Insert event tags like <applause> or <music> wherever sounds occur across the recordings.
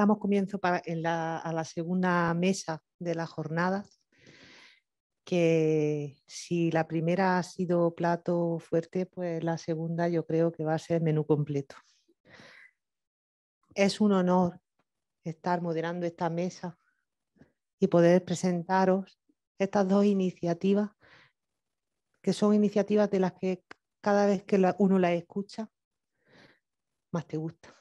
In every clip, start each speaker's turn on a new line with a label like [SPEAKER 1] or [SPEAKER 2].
[SPEAKER 1] Damos comienzo para, la, a la segunda mesa de la jornada, que si la primera ha sido plato fuerte, pues la segunda yo creo que va a ser menú completo. Es un honor estar moderando esta mesa y poder presentaros estas dos iniciativas, que son iniciativas de las que cada vez que uno las escucha, más te gusta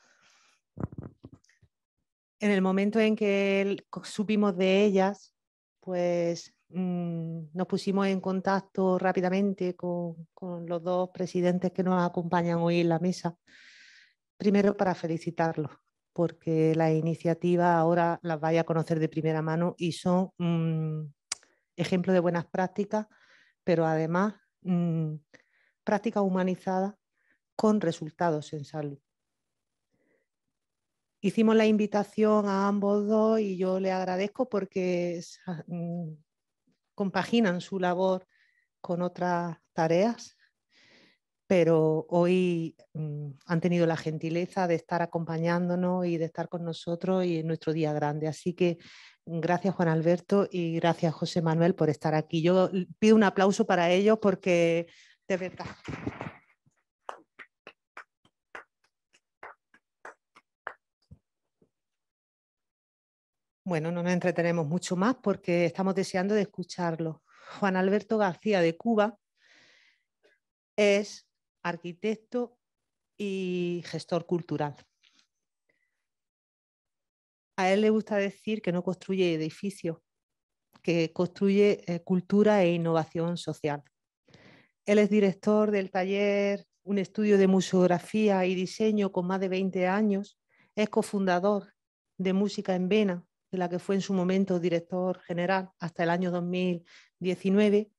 [SPEAKER 1] en el momento en que supimos de ellas, pues mm, nos pusimos en contacto rápidamente con, los dos presidentes que nos acompañan hoy en la mesa. Primero para felicitarlos, porque la iniciativa ahora las vaya a conocer de primera mano y son mm, ejemplos de buenas prácticas, pero además práctica mm, prácticas humanizadas con resultados en salud. Hicimos la invitación a ambos dos y yo le agradezco porque ah, mm, compaginan su labor con otras tareas, pero hoy mm, han tenido la gentileza de estar acompañándonos y de estar con nosotros y en nuestro día grande. Así que mm, gracias Juan Alberto y gracias José Manuel por estar aquí. Yo pido un aplauso para ellos porque de verdad. Bueno, no nos entretenemos mucho más porque estamos deseando de escucharlo. Juan Alberto García de Cuba es arquitecto y gestor cultural. A él le gusta decir que no construye edificios, que construye eh, cultura e innovación social. Él es director del taller Un estudio de museografía y diseño con más de 20 años, es cofundador de Música en Vena, de la que fue en su momento director general hasta el año 2019,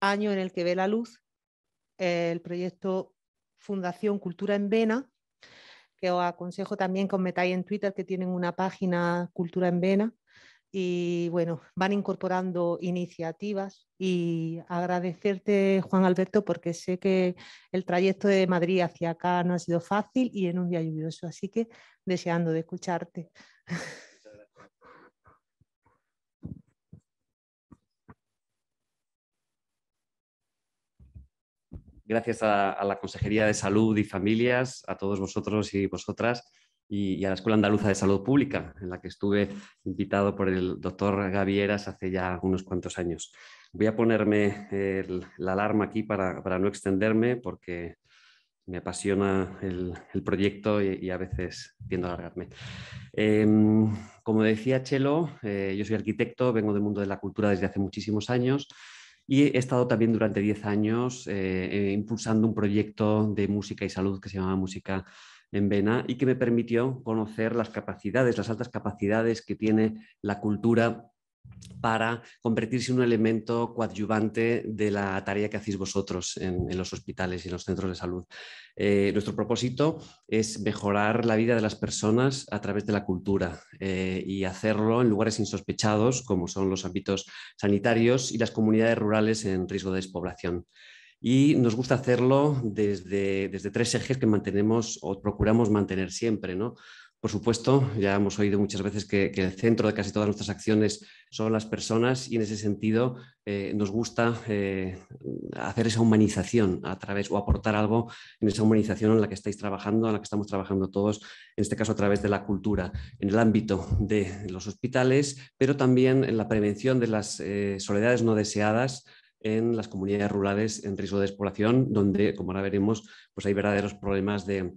[SPEAKER 1] año en el que ve la luz el proyecto Fundación Cultura en Vena, que os aconsejo también que os metáis en Twitter, que tienen una página Cultura en Vena, y bueno, van incorporando iniciativas y agradecerte, Juan Alberto, porque sé que el trayecto de Madrid hacia acá no ha sido fácil y en un día lluvioso, así que deseando de escucharte.
[SPEAKER 2] <laughs>
[SPEAKER 3] gracias a, la Consejería de Salud y Familias, a todos vosotros y vosotras, y, a la Escuela Andaluza de Salud Pública, en la que estuve invitado por el doctor Gavieras hace ya unos cuantos años. Voy a ponerme eh, la alarma aquí para, no extenderme, porque me apasiona el, proyecto y, a veces tiendo a alargarme. Em, como decía Chelo, eh, yo soy arquitecto, vengo del mundo de la cultura desde hace muchísimos años. Y he estado también durante 10 años eh, eh, impulsando un proyecto de música y salud que se llamaba Música en Vena y que me permitió conocer las capacidades, las altas capacidades que tiene la cultura para convertirse en un elemento coadyuvante de la tarea que hacéis vosotros en, los hospitales y en los centros de salud. Eh, nuestro propósito es mejorar la vida de las personas a través de la cultura eh, y hacerlo en lugares insospechados como son los ámbitos sanitarios y las comunidades rurales en riesgo de despoblación. Y nos gusta hacerlo desde, desde tres ejes que mantenemos o procuramos mantener siempre. ¿no? Por supuesto, ya hemos oído muchas veces que, el centro de casi todas nuestras acciones son las personas y en ese sentido eh, nos gusta eh, hacer esa humanización a través o aportar algo en esa humanización en la que estáis trabajando, en la que estamos trabajando todos, en este caso a través de la cultura, en el ámbito de los hospitales, pero también en la prevención de las eh, soledades no deseadas, en las comunidades rurales en riesgo de despoblación, donde, como ahora veremos, pues hay verdaderos problemas de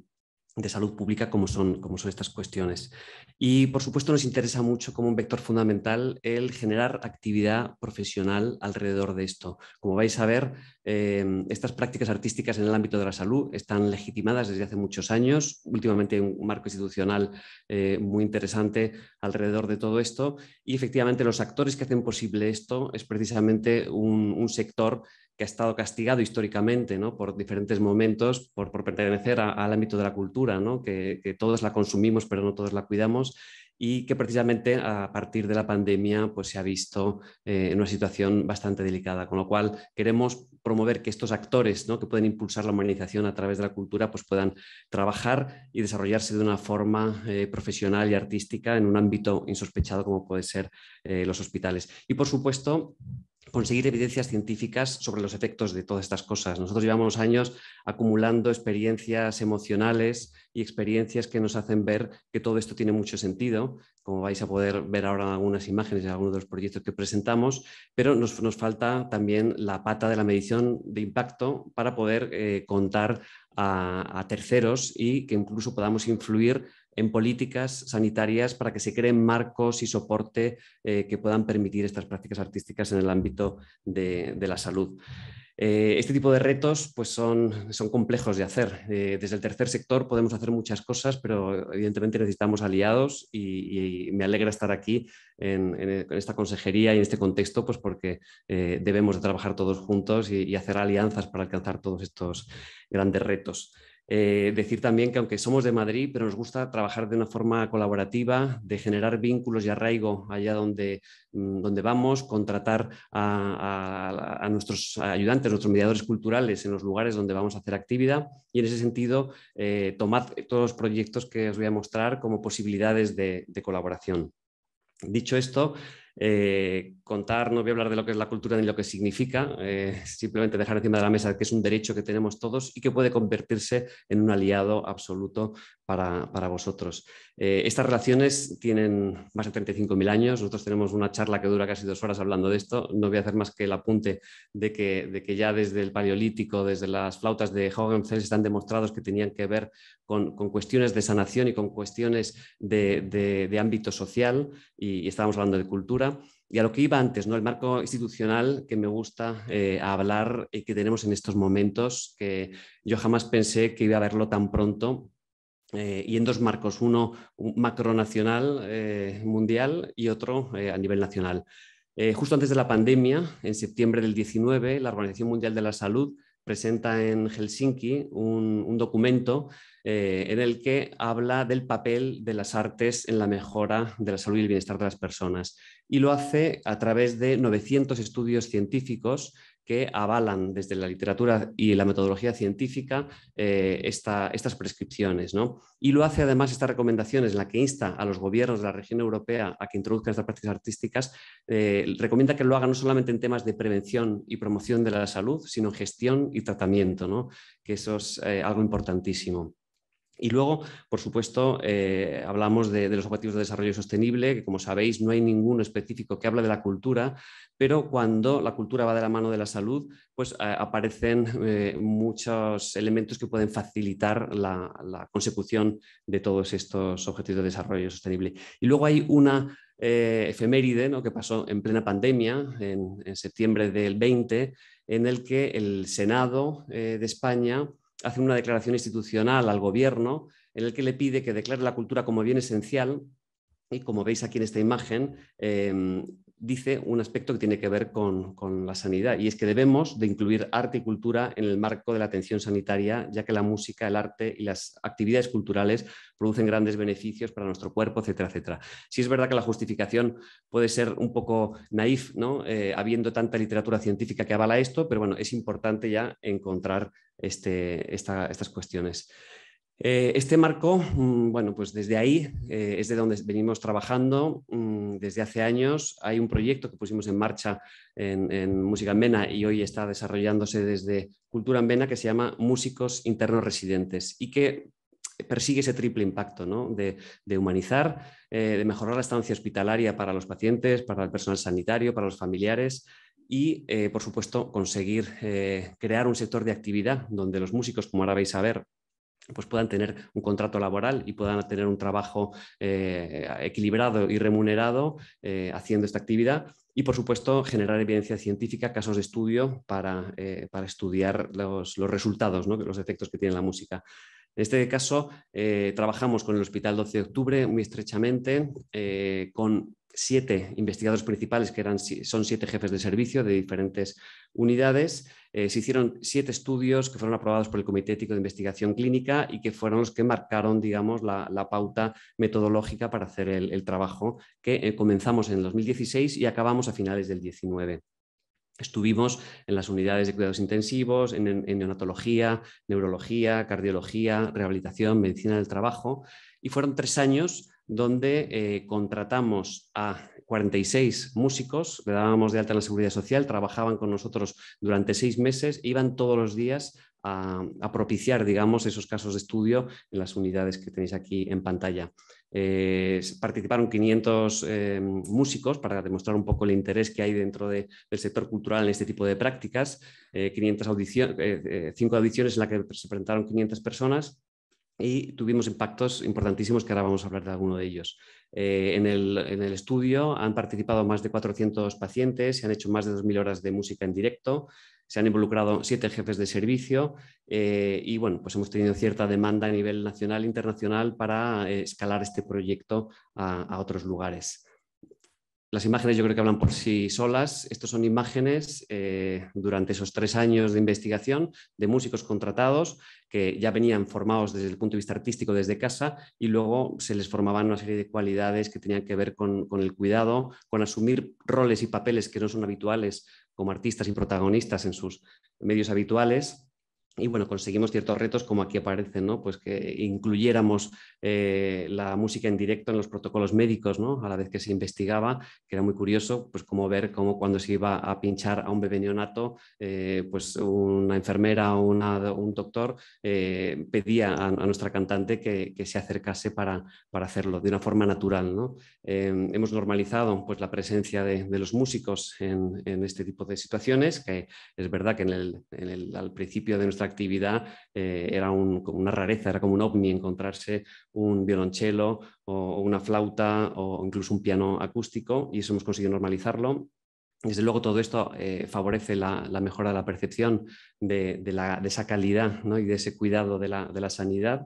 [SPEAKER 3] de salud pública como son, como son estas cuestiones. Y por supuesto nos interesa mucho como un vector fundamental el generar actividad profesional alrededor de esto. Como vais a ver, em, estas prácticas artísticas en el ámbito de la salud están legitimadas desde hace muchos años. Últimamente hay un marco institucional eh, muy interesante alrededor de todo esto. Y efectivamente los actores que hacen posible esto es precisamente un, un sector que ha estado castigado históricamente por diferentes momentos, por, pertenecer al ámbito de la cultura, que, todos la consumimos pero no todos la cuidamos y que precisamente a partir de la pandemia pues, se ha visto eh, en una situación bastante delicada, con lo cual queremos promover que estos actores que pueden impulsar la humanización a través de la cultura pues, puedan trabajar y desarrollarse de una forma eh, profesional y artística en un ámbito insospechado como puede ser eh, los hospitales. Y por supuesto, conseguir evidencias científicas sobre los efectos de todas estas cosas. Nosotros llevamos años acumulando experiencias emocionales y experiencias que nos hacen ver que todo esto tiene mucho sentido, como vais a poder ver ahora en algunas imágenes de algunos de los proyectos que presentamos, pero nos, falta también la pata de la medición de impacto para poder eh, contar a terceros y que incluso podamos influir en políticas sanitarias para que se creen marcos y soporte eh, que puedan permitir estas prácticas artísticas en el ámbito de, la salud. Eh, este tipo de retos pues son, complejos de hacer. Eh, desde el tercer sector podemos hacer muchas cosas, pero evidentemente necesitamos aliados y, me alegra estar aquí en, esta consejería y en este contexto, pues porque debemos de trabajar todos juntos y, hacer alianzas para alcanzar todos estos grandes retos. Eh, decir también que aunque somos de Madrid, pero nos gusta trabajar de una forma colaborativa, de generar vínculos y arraigo allá donde, mm, donde vamos, contratar a, nuestros ayudantes, nuestros mediadores culturales en los lugares donde vamos a hacer actividad. Y en ese sentido, eh, tomar todos los proyectos que os voy a mostrar como posibilidades de, colaboración. Dicho esto, eh, contar, no voy a hablar de lo que es la cultura ni lo que significa, eh, <laughs> simplemente dejar encima de la mesa que es un derecho que tenemos todos y que puede convertirse en un aliado absoluto para, vosotros. Eh, estas relaciones tienen más de 35.000 años, nosotros tenemos una charla que dura casi dos horas hablando de esto, no voy a hacer más que el apunte de que, ya desde el Paleolítico, desde las flautas de Hohenfels están demostrados que tenían que ver con, con cuestiones de sanación y con cuestiones de, ámbito social y estábamos hablando de cultura. Y a lo que iba antes, ¿no? el marco institucional que me gusta eh, hablar y que tenemos en estos momentos, que yo jamás pensé que iba a verlo tan pronto eh, y en dos marcos, uno macronacional eh, mundial y otro a nivel nacional. justo antes de la pandemia, en septiembre del 19, la Organización Mundial de la Salud presenta en Helsinki un documento eh, en el que habla del papel de las artes en la mejora de la salud y el bienestar de las personas. Y lo hace a través de 900 estudios científicos que avalan desde la literatura y la metodología científica eh, estas prescripciones. ¿no? Y lo hace además estas recomendaciones en la que insta a los gobiernos de la región europea a que introduzcan estas prácticas artísticas, eh, recomienda que lo hagan no solamente en temas de prevención y promoción de la salud, sino gestión y tratamiento, ¿no? que eso es algo importantísimo. Y luego, por supuesto, eh, hablamos de, los objetivos de desarrollo sostenible, que como sabéis no hay ninguno específico que hable de la cultura, pero cuando la cultura va de la mano de la salud, pues eh, aparecen eh, muchos elementos que pueden facilitar la, consecución de todos estos objetivos de desarrollo sostenible. Y luego hay una efeméride ¿no? que pasó en plena pandemia, en, en, septiembre del 20, en el que el Senado de España hace una declaración institucional al gobierno en el que le pide que declare la cultura como bien esencial y como veis aquí en esta imagen, em, dice un aspecto que tiene que ver con, la sanidad y es que debemos de incluir arte y cultura en el marco de la atención sanitaria, ya que la música, el arte y las actividades culturales producen grandes beneficios para nuestro cuerpo, etcétera, etcétera. si es verdad que la justificación puede ser un poco naif, ¿no? Eh, habiendo tanta literatura científica que avala esto, pero bueno, es importante ya encontrar este, estas cuestiones. Eh, este marco, mm, bueno, pues desde ahí eh, es de donde venimos trabajando mm, desde hace años. Hay un proyecto que pusimos en marcha en, Música en Vena y hoy está desarrollándose desde Cultura en Vena que se llama Músicos Internos Residentes y que persigue ese triple impacto ¿no? de, humanizar, eh, de mejorar la estancia hospitalaria para los pacientes, para el personal sanitario, para los familiares y, eh, por supuesto, conseguir eh, crear un sector de actividad donde los músicos, como ahora vais a ver, pues puedan tener un contrato laboral y puedan tener un trabajo eh, equilibrado y remunerado haciendo esta actividad. Y, por supuesto, generar evidencia científica, casos de estudio para, estudiar los, resultados, ¿no? los efectos que tiene la música. En este caso, trabajamos con el Hospital 12 de Octubre muy estrechamente, con siete investigadores principales, que eran, son siete jefes de servicio de diferentes unidades. Eh, se hicieron siete estudios que fueron aprobados por el Comité Ético de Investigación Clínica y que fueron los que marcaron, digamos, la, pauta metodológica para hacer el, trabajo que eh, comenzamos en 2016 y acabamos a finales del 19. Estuvimos en las unidades de cuidados intensivos, en, neonatología, neurología, cardiología, rehabilitación, medicina del trabajo, y fueron tres años donde eh, contratamos a 46 músicos, le dábamos de alta en la seguridad social, trabajaban con nosotros durante seis meses, iban todos los días a, propiciar, digamos, esos casos de estudio en las unidades que tenéis aquí en pantalla. Eh, participaron 500 eh, músicos para demostrar un poco el interés que hay dentro del sector cultural en este tipo de prácticas. cinco audiciones en las que se presentaron 500 personas y tuvimos impactos importantísimos que ahora vamos a hablar de alguno de ellos. Eh, en, el, estudio han participado más de 400 pacientes, se han hecho más de 2.000 horas de música en directo, se han involucrado siete jefes de servicio eh, y bueno, pues hemos tenido cierta demanda a nivel nacional e internacional para eh, escalar este proyecto a otros lugares. Las imágenes yo creo que hablan por sí solas. Estos son imágenes eh, durante esos tres años de investigación de músicos contratados que ya venían formados desde el punto de vista artístico desde casa y luego se les formaban una serie de cualidades que tenían que ver con el cuidado, con asumir roles y papeles que no son habituales como artistas y protagonistas en sus medios habituales y bueno, conseguimos ciertos retos como aquí aparecen, ¿no? Pues que incluyéramos eh, la música en directo en los protocolos médicos, ¿no? A la vez que se investigaba, que era muy curioso, pues como ver cómo cuando se iba a pinchar a un bebé neonato, eh, pues una enfermera o un doctor eh, pedía a, nuestra cantante que, se acercase para, para, hacerlo de una forma natural, ¿no? Em, hemos normalizado pues la presencia de, los músicos en, este tipo de situaciones, que es verdad que en el, al principio de nuestra actividad eh, era una rareza, era como un ovni encontrarse un violonchelo o una flauta o incluso un piano acústico y eso hemos conseguido normalizarlo desde luego todo esto eh, favorece la, mejora de la percepción de, esa calidad ¿no? y de ese cuidado de la sanidad.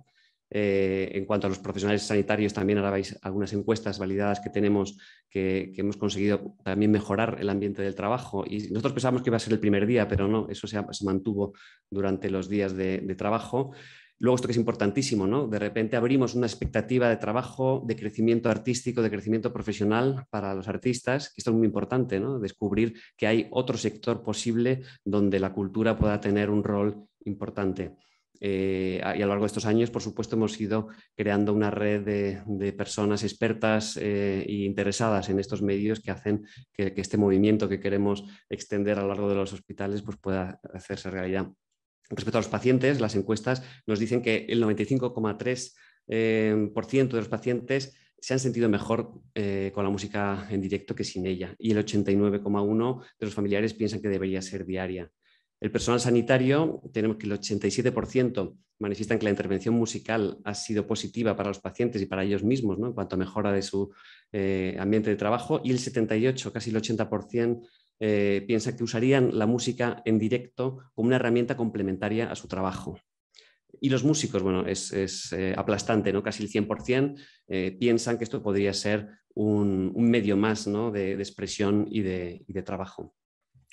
[SPEAKER 3] Eh, en cuanto a los profesionales sanitarios, también ahora veis algunas encuestas validadas que tenemos que, hemos conseguido también mejorar el ambiente del trabajo. Y nosotros pensábamos que iba a ser el primer día, pero no, eso se, mantuvo durante los días de, trabajo. Luego, esto que es importantísimo, ¿no? De repente abrimos una expectativa de trabajo, de crecimiento artístico, de crecimiento profesional para los artistas, que esto es muy importante, ¿no? Descubrir que hay otro sector posible donde la cultura pueda tener un rol importante. Eh, y a lo largo de estos años, por supuesto, hemos ido creando una red de, personas expertas eh, e interesadas en estos medios que hacen que, este movimiento que queremos extender a lo largo de los hospitales pues, pueda hacerse realidad. Respecto a los pacientes, las encuestas nos dicen que el 95,3% eh, de los pacientes se han sentido mejor con la música en directo que sin ella y el 89,1 de los familiares piensan que debería ser diaria. El personal sanitario, tenemos que el 87% manifiestan que la intervención musical ha sido positiva para los pacientes y para ellos mismos, en cuanto a mejora de su eh, ambiente de trabajo, y el 78, casi el 80%, eh, piensa que usarían la música en directo como una herramienta complementaria a su trabajo. Y los músicos, bueno, es, eh, aplastante, ¿no? Casi el 100% piensan que esto podría ser un, medio más de, expresión y de, y de trabajo.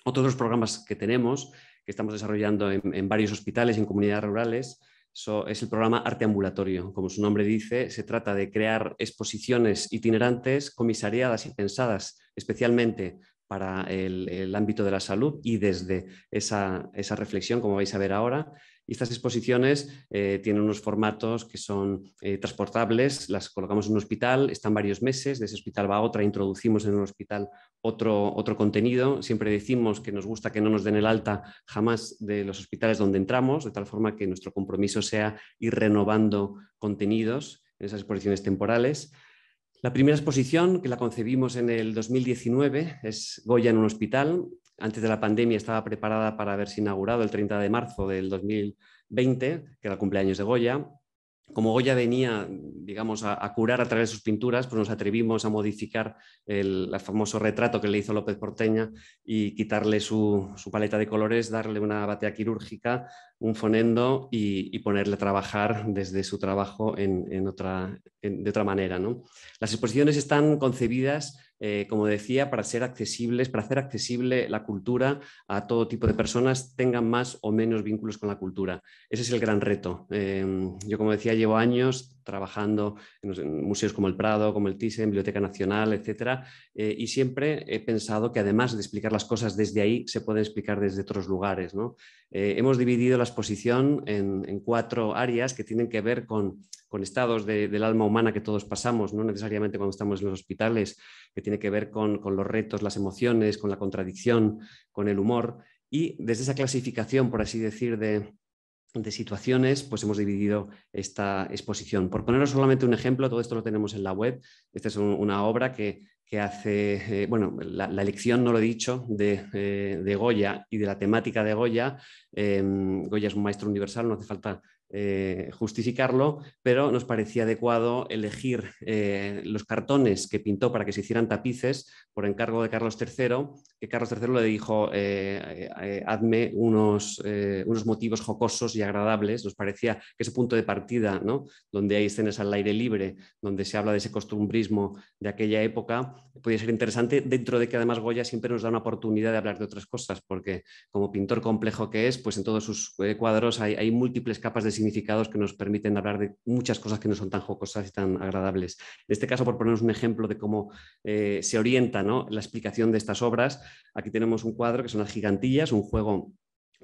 [SPEAKER 3] Otros programas que tenemos que estamos desarrollando en, varios hospitales, y en comunidades rurales, es el programa Arte Ambulatorio. Como su nombre dice, se trata de crear exposiciones itinerantes, comisariadas y pensadas especialmente para el, ámbito de la salud y desde esa, esa, reflexión, como vais a ver ahora, estas exposiciones eh, tienen unos formatos que son eh, transportables, las colocamos en un hospital, están varios meses, de ese hospital va a otra, introducimos en un hospital otro, otro contenido. Siempre decimos que nos gusta que no nos den el alta jamás de los hospitales donde entramos, de tal forma que nuestro compromiso sea ir renovando contenidos en esas exposiciones temporales. La primera exposición, que la concebimos en el 2019, es Goya en un hospital antes de la pandemia estaba preparada para haberse inaugurado el 30 de marzo del 2020, que era el cumpleaños de Goya. Como Goya venía, digamos, a, curar a través de sus pinturas, pues nos atrevimos a modificar el, famoso retrato que le hizo López Porteña y quitarle su, su, paleta de colores, darle una batea quirúrgica, un fonendo y, ponerle a trabajar desde su trabajo en, otra, de otra manera. Las exposiciones están concebidas, eh, como decía, para ser accesibles, para hacer accesible la cultura a todo tipo de personas, tengan más o menos vínculos con la cultura. Ese es el gran reto. Em, yo, como decía, llevo años trabajando en, museos como el Prado, como el Thyssen, Biblioteca Nacional, etcétera eh, y siempre he pensado que además de explicar las cosas desde ahí, se pueden explicar desde otros lugares. Eh, hemos dividido las exposición en, cuatro áreas que tienen que ver con, estados del alma humana que todos pasamos, no necesariamente cuando estamos en los hospitales, que tiene que ver con, los retos, las emociones, con la contradicción, con el humor. Y desde esa clasificación, por así decir, de, situaciones, pues hemos dividido esta exposición. Por poneros solamente un ejemplo, todo esto lo tenemos en la web. Esta es una obra que que hace, eh, bueno, la, elección, no lo he dicho, eh, de, Goya y de la temática de Goya. Em, Goya es un maestro universal, no hace falta eh, justificarlo, pero nos parecía adecuado elegir eh, los cartones que pintó para que se hicieran tapices por encargo de Carlos III, que Carlos III le dijo, eh, eh hazme unos, unos, motivos jocosos y agradables. Nos parecía que ese punto de partida, ¿no? donde hay escenas al aire libre, donde se habla de ese costumbrismo de aquella época, podía ser interesante, dentro de que además Goya siempre nos da una oportunidad de hablar de otras cosas, porque como pintor complejo que es, pues en todos sus cuadros hay múltiples capas de significados que nos permiten hablar de muchas cosas que no son tan jocosas y tan agradables. En este caso, por ponernos un ejemplo de cómo eh, se orienta la explicación de estas obras, aquí tenemos un cuadro que son las gigantillas, un juego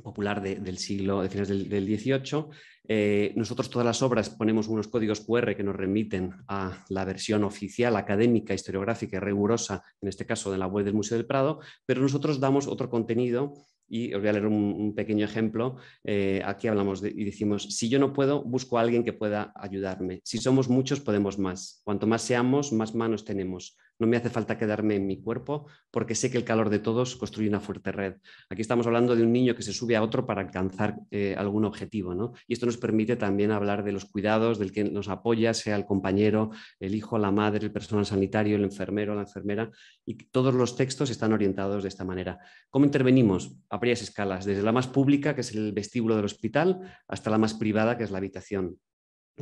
[SPEAKER 3] popular del siglo, de finales del, del 18. Eh, nosotros todas las obras ponemos unos códigos QR que nos remiten a la versión oficial, académica, historiográfica y rigurosa, en este caso de la web del Museo del Prado, pero nosotros damos otro contenido y os voy a leer un, pequeño ejemplo. Eh, aquí hablamos y decimos, si yo no puedo, busco a alguien que pueda ayudarme. Si somos muchos, podemos más. Cuanto más seamos, más manos tenemos. No me hace falta quedarme en mi cuerpo porque sé que el calor de todos construye una fuerte red. Aquí estamos hablando de un niño que se sube a otro para alcanzar eh, algún objetivo. ¿no? Y esto nos permite también hablar de los cuidados, del que nos apoya, sea el compañero, el hijo, la madre, el personal sanitario, el enfermero, la enfermera. Y todos los textos están orientados de esta manera. ¿Cómo intervenimos? A varias escalas, desde la más pública, que es el vestíbulo del hospital, hasta la más privada, que es la habitación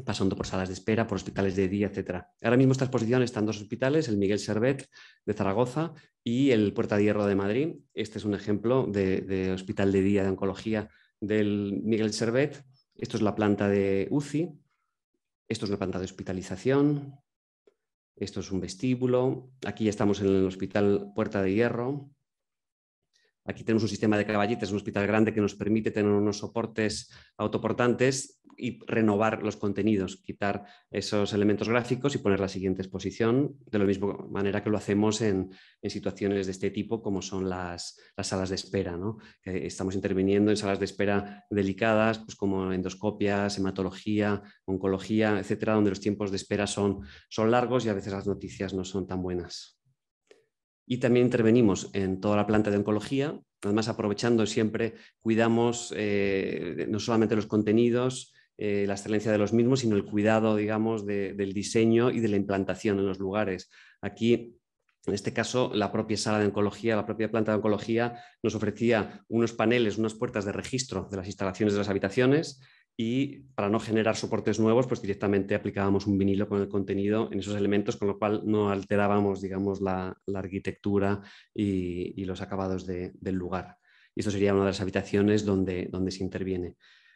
[SPEAKER 3] pasando por salas de espera, por hospitales de día, etc. Ahora mismo esta exposición están en dos hospitales, el Miguel Servet de Zaragoza y el Puerta de Hierro de Madrid. Este es un ejemplo de, de hospital de día de oncología del Miguel Servet. Esto es la planta de UCI, esto es una planta de hospitalización, esto es un vestíbulo, aquí ya estamos en el hospital Puerta de Hierro, Aquí tenemos un sistema de caballetes, un hospital grande que nos permite tener unos soportes autoportantes y renovar los contenidos, quitar esos elementos gráficos y poner la siguiente exposición, de la misma manera que lo hacemos en, situaciones de este tipo, como son las, las salas de espera. ¿no? estamos interviniendo en salas de espera delicadas, pues como endoscopias, hematología, oncología, etcétera, donde los tiempos de espera son, son largos y a veces las noticias no son tan buenas y también intervenimos en toda la planta de oncología. Además, aprovechando siempre, cuidamos eh, no solamente los contenidos, eh, la excelencia de los mismos, sino el cuidado, digamos, del diseño y de la implantación en los lugares. Aquí en este caso, la propia sala de oncología, la propia planta de oncología nos ofrecía unos paneles, unas puertas de registro de las instalaciones de las habitaciones y para no generar soportes nuevos, pues directamente aplicábamos un vinilo con el contenido en esos elementos, con lo cual no alterábamos, digamos, la, arquitectura y, los acabados del lugar. Y esto sería una de las habitaciones donde, donde se interviene.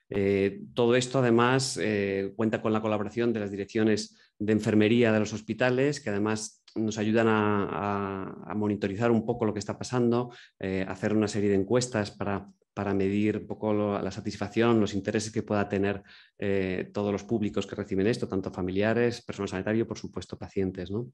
[SPEAKER 3] Eh, todo esto además eh, cuenta con la colaboración de las direcciones de enfermería de los hospitales, que además nos ayudan a, monitorizar un poco lo que está pasando, eh, hacer una serie de encuestas para, para medir un poco la satisfacción, los intereses que pueda tener eh, todos los públicos que reciben esto, tanto familiares, personal sanitario, por supuesto, pacientes. ¿no?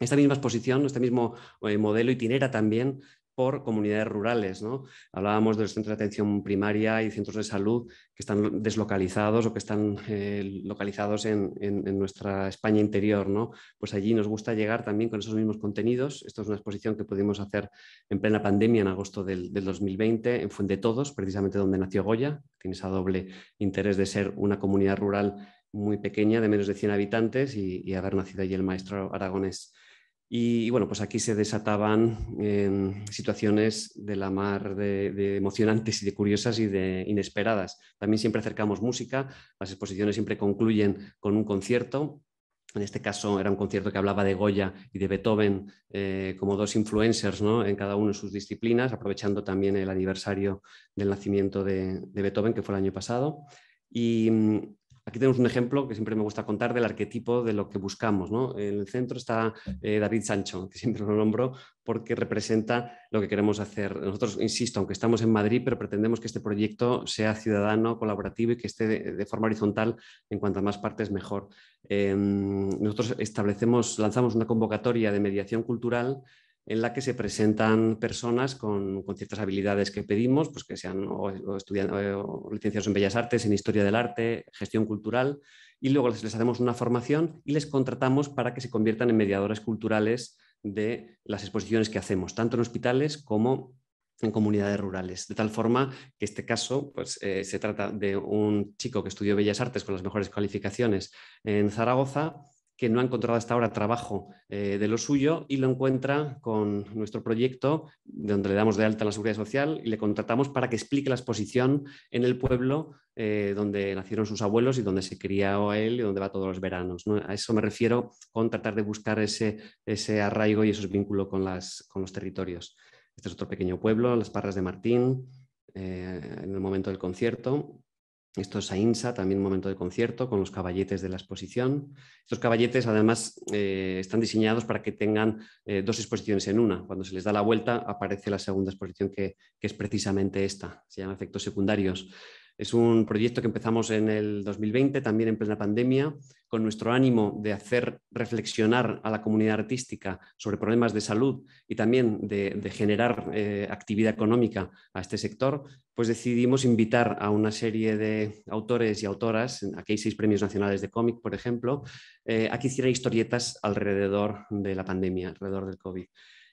[SPEAKER 3] Esta misma exposición, este mismo eh, modelo itinera también por comunidades rurales. ¿no? Hablábamos de los centros de atención primaria y centros de salud que están deslocalizados o que están eh, localizados en, nuestra España interior. ¿no? Pues allí nos gusta llegar también con esos mismos contenidos. Esto es una exposición que pudimos hacer en plena pandemia en agosto del, 2020 en Fuente Todos, precisamente donde nació Goya. Tiene ese doble interés de ser una comunidad rural muy pequeña, de menos de 100 habitantes, y, y haber nacido allí el maestro aragonés. Y, bueno, pues aquí se desataban em, situaciones de la mar de, emocionantes y de curiosas y de inesperadas. También siempre acercamos música, las exposiciones siempre concluyen con un concierto. En este caso era un concierto que hablaba de Goya y de Beethoven eh, como dos influencers en cada una de sus disciplinas, aprovechando también el aniversario del nacimiento de, de Beethoven, que fue el año pasado. Y, mm, Aquí tenemos un ejemplo que siempre me gusta contar del arquetipo de lo que buscamos. En el centro está eh, David Sancho, que siempre lo nombro porque representa lo que queremos hacer. Nosotros, insisto, aunque estamos en Madrid, pero pretendemos que este proyecto sea ciudadano, colaborativo y que esté de, forma horizontal en cuanto más partes mejor. Em, nosotros establecemos, lanzamos una convocatoria de mediación cultural en la que se presentan personas con, ciertas habilidades que pedimos, pues que sean eh, licenciados en Bellas Artes, en Historia del Arte, Gestión Cultural, y luego les, hacemos una formación y les contratamos para que se conviertan en mediadores culturales de las exposiciones que hacemos, tanto en hospitales como en comunidades rurales. De tal forma que este caso pues, eh, se trata de un chico que estudió Bellas Artes con las mejores calificaciones en Zaragoza, que no ha encontrado hasta ahora trabajo eh, de lo suyo y lo encuentra con nuestro proyecto, donde le damos de alta en la seguridad social y le contratamos para que explique la exposición en el pueblo eh, donde nacieron sus abuelos y donde se crió él y donde va todos los veranos. A eso me refiero con tratar de buscar ese, arraigo y esos vínculos con, las, con los territorios. Este es otro pequeño pueblo, las Parras de Martín, eh, en el momento del concierto. Esto es AINSA, también un momento de concierto con los caballetes de la exposición. Estos caballetes además eh, están diseñados para que tengan eh, dos exposiciones en una. Cuando se les da la vuelta aparece la segunda exposición que, que es precisamente esta. Se llama efectos secundarios. Es un proyecto que empezamos en el 2020, también en plena pandemia, con nuestro ánimo de hacer reflexionar a la comunidad artística sobre problemas de salud y también de, generar eh, actividad económica a este sector, pues decidimos invitar a una serie de autores y autoras, aquí hay seis premios nacionales de cómic, por ejemplo, eh, a que hicieran historietas alrededor de la pandemia, alrededor del COVID.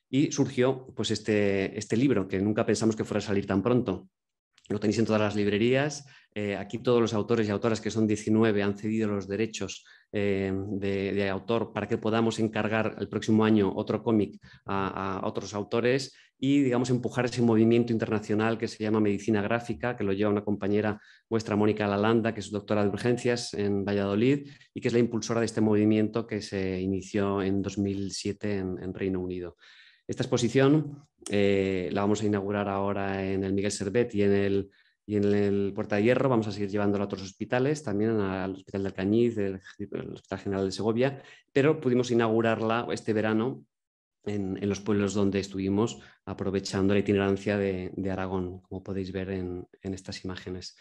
[SPEAKER 3] Y surgió pues, este, este libro, que nunca pensamos que fuera a salir tan pronto lo tenéis en todas las librerías. Eh, aquí todos los autores y autoras, que son 19, han cedido los derechos eh, de, autor para que podamos encargar el próximo año otro cómic a, otros autores y, digamos, empujar ese movimiento internacional que se llama medicina gráfica, que lo lleva una compañera vuestra, Mónica Lalanda, que es doctora de urgencias en Valladolid y que es la impulsora de este movimiento que se inició en 2007 en Reino Unido. Esta exposición eh, la vamos a inaugurar ahora en el Miguel Servet y en el, y en el Puerta de Hierro. Vamos a seguir llevándola a otros hospitales, también al Hospital de Alcañiz, al Hospital General de Segovia, pero pudimos inaugurarla este verano en, los pueblos donde estuvimos, aprovechando la itinerancia de, Aragón, como podéis ver en, estas imágenes.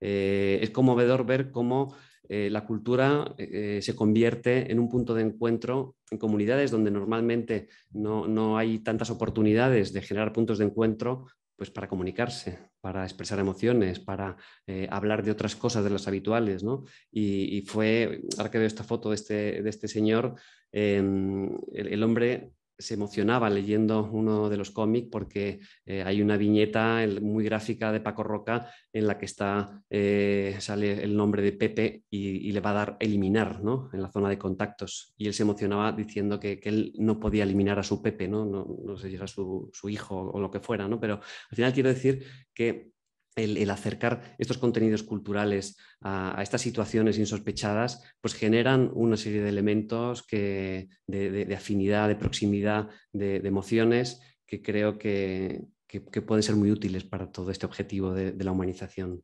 [SPEAKER 3] Eh, es conmovedor ver cómo eh, la cultura eh, se convierte en un punto de encuentro en comunidades donde normalmente no, hay tantas oportunidades de generar puntos de encuentro pues para comunicarse, para expresar emociones, para eh, hablar de otras cosas de las habituales. ¿no? Y, fue, ahora que veo esta foto de este, de este señor, em, el, hombre se emocionaba leyendo uno de los cómics porque eh, hay una viñeta muy gráfica de Paco Roca en la que está, eh, sale el nombre de Pepe y, le va a dar eliminar ¿no? en la zona de contactos. Y él se emocionaba diciendo que, él no podía eliminar a su Pepe, no, no, no sé si era su, su, hijo o lo que fuera, ¿no? pero al final quiero decir que el, acercar estos contenidos culturales a, estas situaciones insospechadas, pues generan una serie de elementos que, de, afinidad, de proximidad, de, emociones que creo que, que, pueden ser muy útiles para todo este objetivo de, la humanización.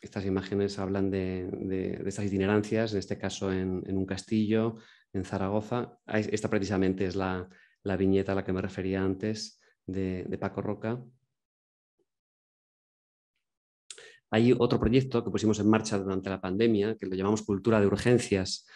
[SPEAKER 3] Estas imágenes hablan de, estas itinerancias, en este caso en, en, un castillo, en Zaragoza. Ah, esta precisamente es la, la viñeta a la que me refería antes de Paco Roca. Hay otro proyecto que pusimos en marcha durante la pandemia, que lo llamamos Cultura de Urgencias.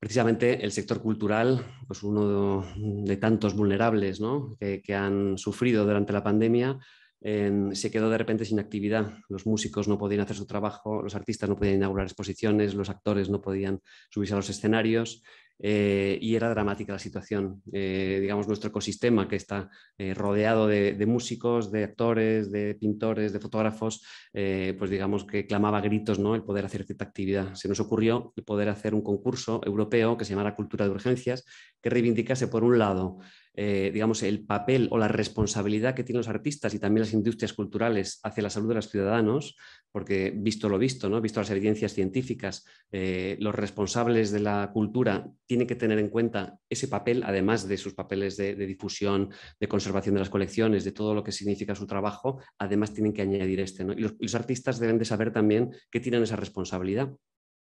[SPEAKER 3] Precisamente el sector cultural, pues uno de tantos vulnerables que, han sufrido durante la pandemia, em, se quedó de repente sin actividad. Los músicos no podían hacer su trabajo, los artistas no podían inaugurar exposiciones, los actores no podían subirse a los escenarios eh, y era dramática la situación. Eh, digamos, nuestro ecosistema que está eh, rodeado de, músicos, de actores, de pintores, de fotógrafos, pues digamos que clamaba gritos ¿no? el poder hacer cierta actividad. Se nos ocurrió el poder hacer un concurso europeo que se llamara Cultura de Urgencias, que reivindicase, por un lado, eh, digamos, el papel o la responsabilidad que tienen los artistas y también las industrias culturales hacia la salud de los ciudadanos, porque visto lo visto, ¿no? visto las evidencias científicas, eh, los responsables de la cultura tienen que tener en cuenta ese papel, además de sus papeles de, difusión, de conservación de las colecciones, de todo lo que significa su trabajo, además tienen que añadir este. ¿no? Y los, artistas deben de saber también que tienen esa responsabilidad.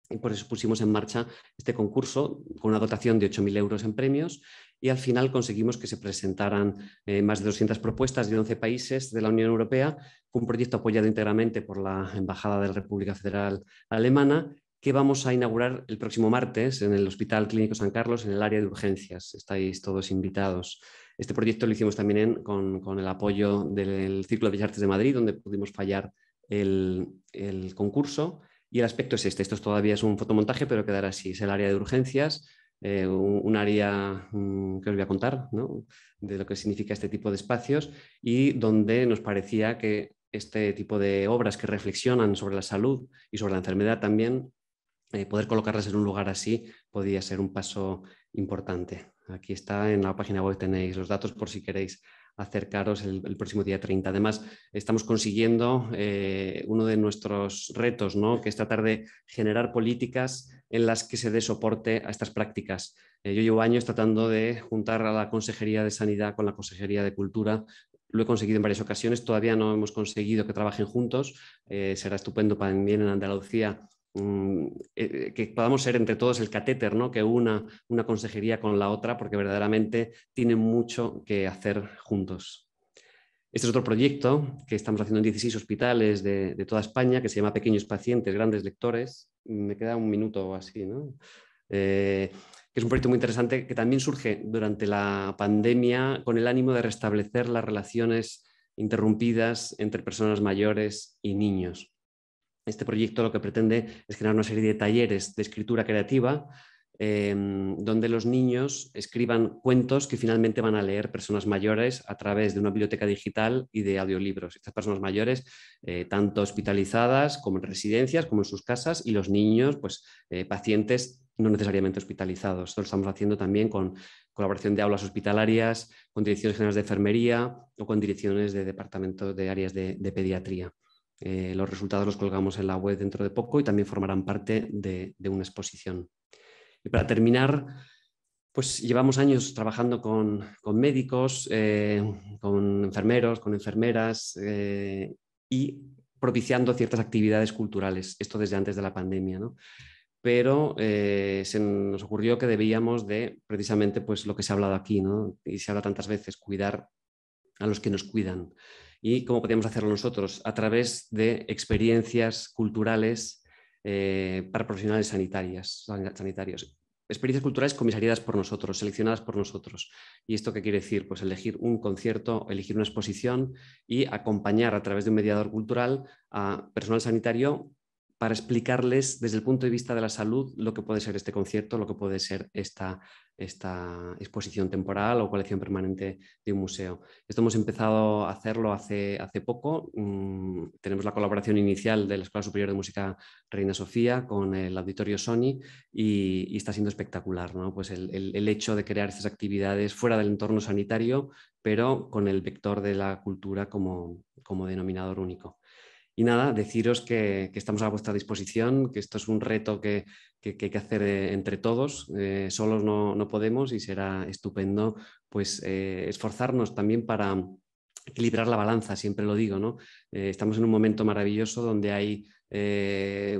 [SPEAKER 3] Y por eso pusimos en marcha este concurso con una dotación de 8.000 euros en premios y al final conseguimos que se presentaran eh, más de 200 propuestas de 11 países de la Unión Europea, un proyecto apoyado íntegramente por la Embajada de la República Federal Alemana que vamos a inaugurar el próximo martes en el Hospital Clínico San Carlos, en el área de urgencias. Estáis todos invitados. Este proyecto lo hicimos también con, el apoyo del Círculo de Bellas Artes de Madrid, donde pudimos fallar el, el concurso. Y el aspecto es este. Esto todavía es un fotomontaje, pero quedará así. Es el área de urgencias eh, un, área mm, que os voy a contar, de lo que significa este tipo de espacios y donde nos parecía que este tipo de obras que reflexionan sobre la salud y sobre la enfermedad también, eh, poder colocarlas en un lugar así podía ser un paso importante. Aquí está en la página web tenéis los datos por si queréis acercaros el, próximo día 30. Además, estamos consiguiendo eh, uno de nuestros retos, ¿no? que es tratar de generar políticas en las que se dé soporte a estas prácticas. Eh, yo llevo años tratando de juntar a la Consejería de Sanidad con la Consejería de Cultura. Lo he conseguido en varias ocasiones, todavía no hemos conseguido que trabajen juntos. Eh, será estupendo también en Andalucía Mm, eh, eh, que podamos ser entre todos el catéter, ¿no? que una, consejería con la otra, porque verdaderamente tienen mucho que hacer juntos. Este es otro proyecto que estamos haciendo en 16 hospitales de, toda España, que se llama Pequeños Pacientes, Grandes Lectores. Me queda un minuto o así, ¿no? Eh, que es un proyecto muy interesante que también surge durante la pandemia con el ánimo de restablecer las relaciones interrumpidas entre personas mayores y niños. Este proyecto lo que pretende es generar una serie de talleres de escritura creativa em, donde los niños escriban cuentos que finalmente van a leer personas mayores a través de una biblioteca digital y de audiolibros. Estas personas mayores, eh, tanto hospitalizadas como en residencias, como en sus casas, y los niños, pues eh, pacientes no necesariamente hospitalizados. Esto lo estamos haciendo también con colaboración de aulas hospitalarias, con direcciones generales de enfermería o con direcciones de departamentos de áreas de pediatría. Eh, los resultados los colgamos en la web dentro de poco y también formarán parte de, una exposición. Y para terminar, pues llevamos años trabajando con, médicos, eh, con enfermeros, con enfermeras eh, y propiciando ciertas actividades culturales, esto desde antes de la pandemia, ¿no? Pero se nos ocurrió que debíamos de precisamente pues, lo que se ha hablado aquí, Y se habla tantas veces, cuidar a los que nos cuidan y cómo podemos hacerlo nosotros a través de experiencias culturales eh, para profesionales sanitarias, sanitarios. Experiencias culturales comisariadas por nosotros, seleccionadas por nosotros. ¿Y esto qué quiere decir? Pues elegir un concierto, elegir una exposición y acompañar a través de un mediador cultural a personal sanitario para explicarles desde el punto de vista de la salud lo que puede ser este concierto, lo que puede ser esta, exposición temporal o colección permanente de un museo. Esto hemos empezado a hacerlo hace, poco. Mm, tenemos la colaboración inicial de la Escuela Superior de Música Reina Sofía con el Auditorio Sony y, está siendo espectacular ¿no? pues el, hecho de crear estas actividades fuera del entorno sanitario, pero con el vector de la cultura como denominador único. Y nada, deciros que, estamos a vuestra disposición, que esto es un reto que, hay que hacer eh, entre todos, eh, solos no, podemos y será estupendo pues eh, esforzarnos también para equilibrar la balanza, siempre lo digo, ¿no? estamos en un momento maravilloso donde hay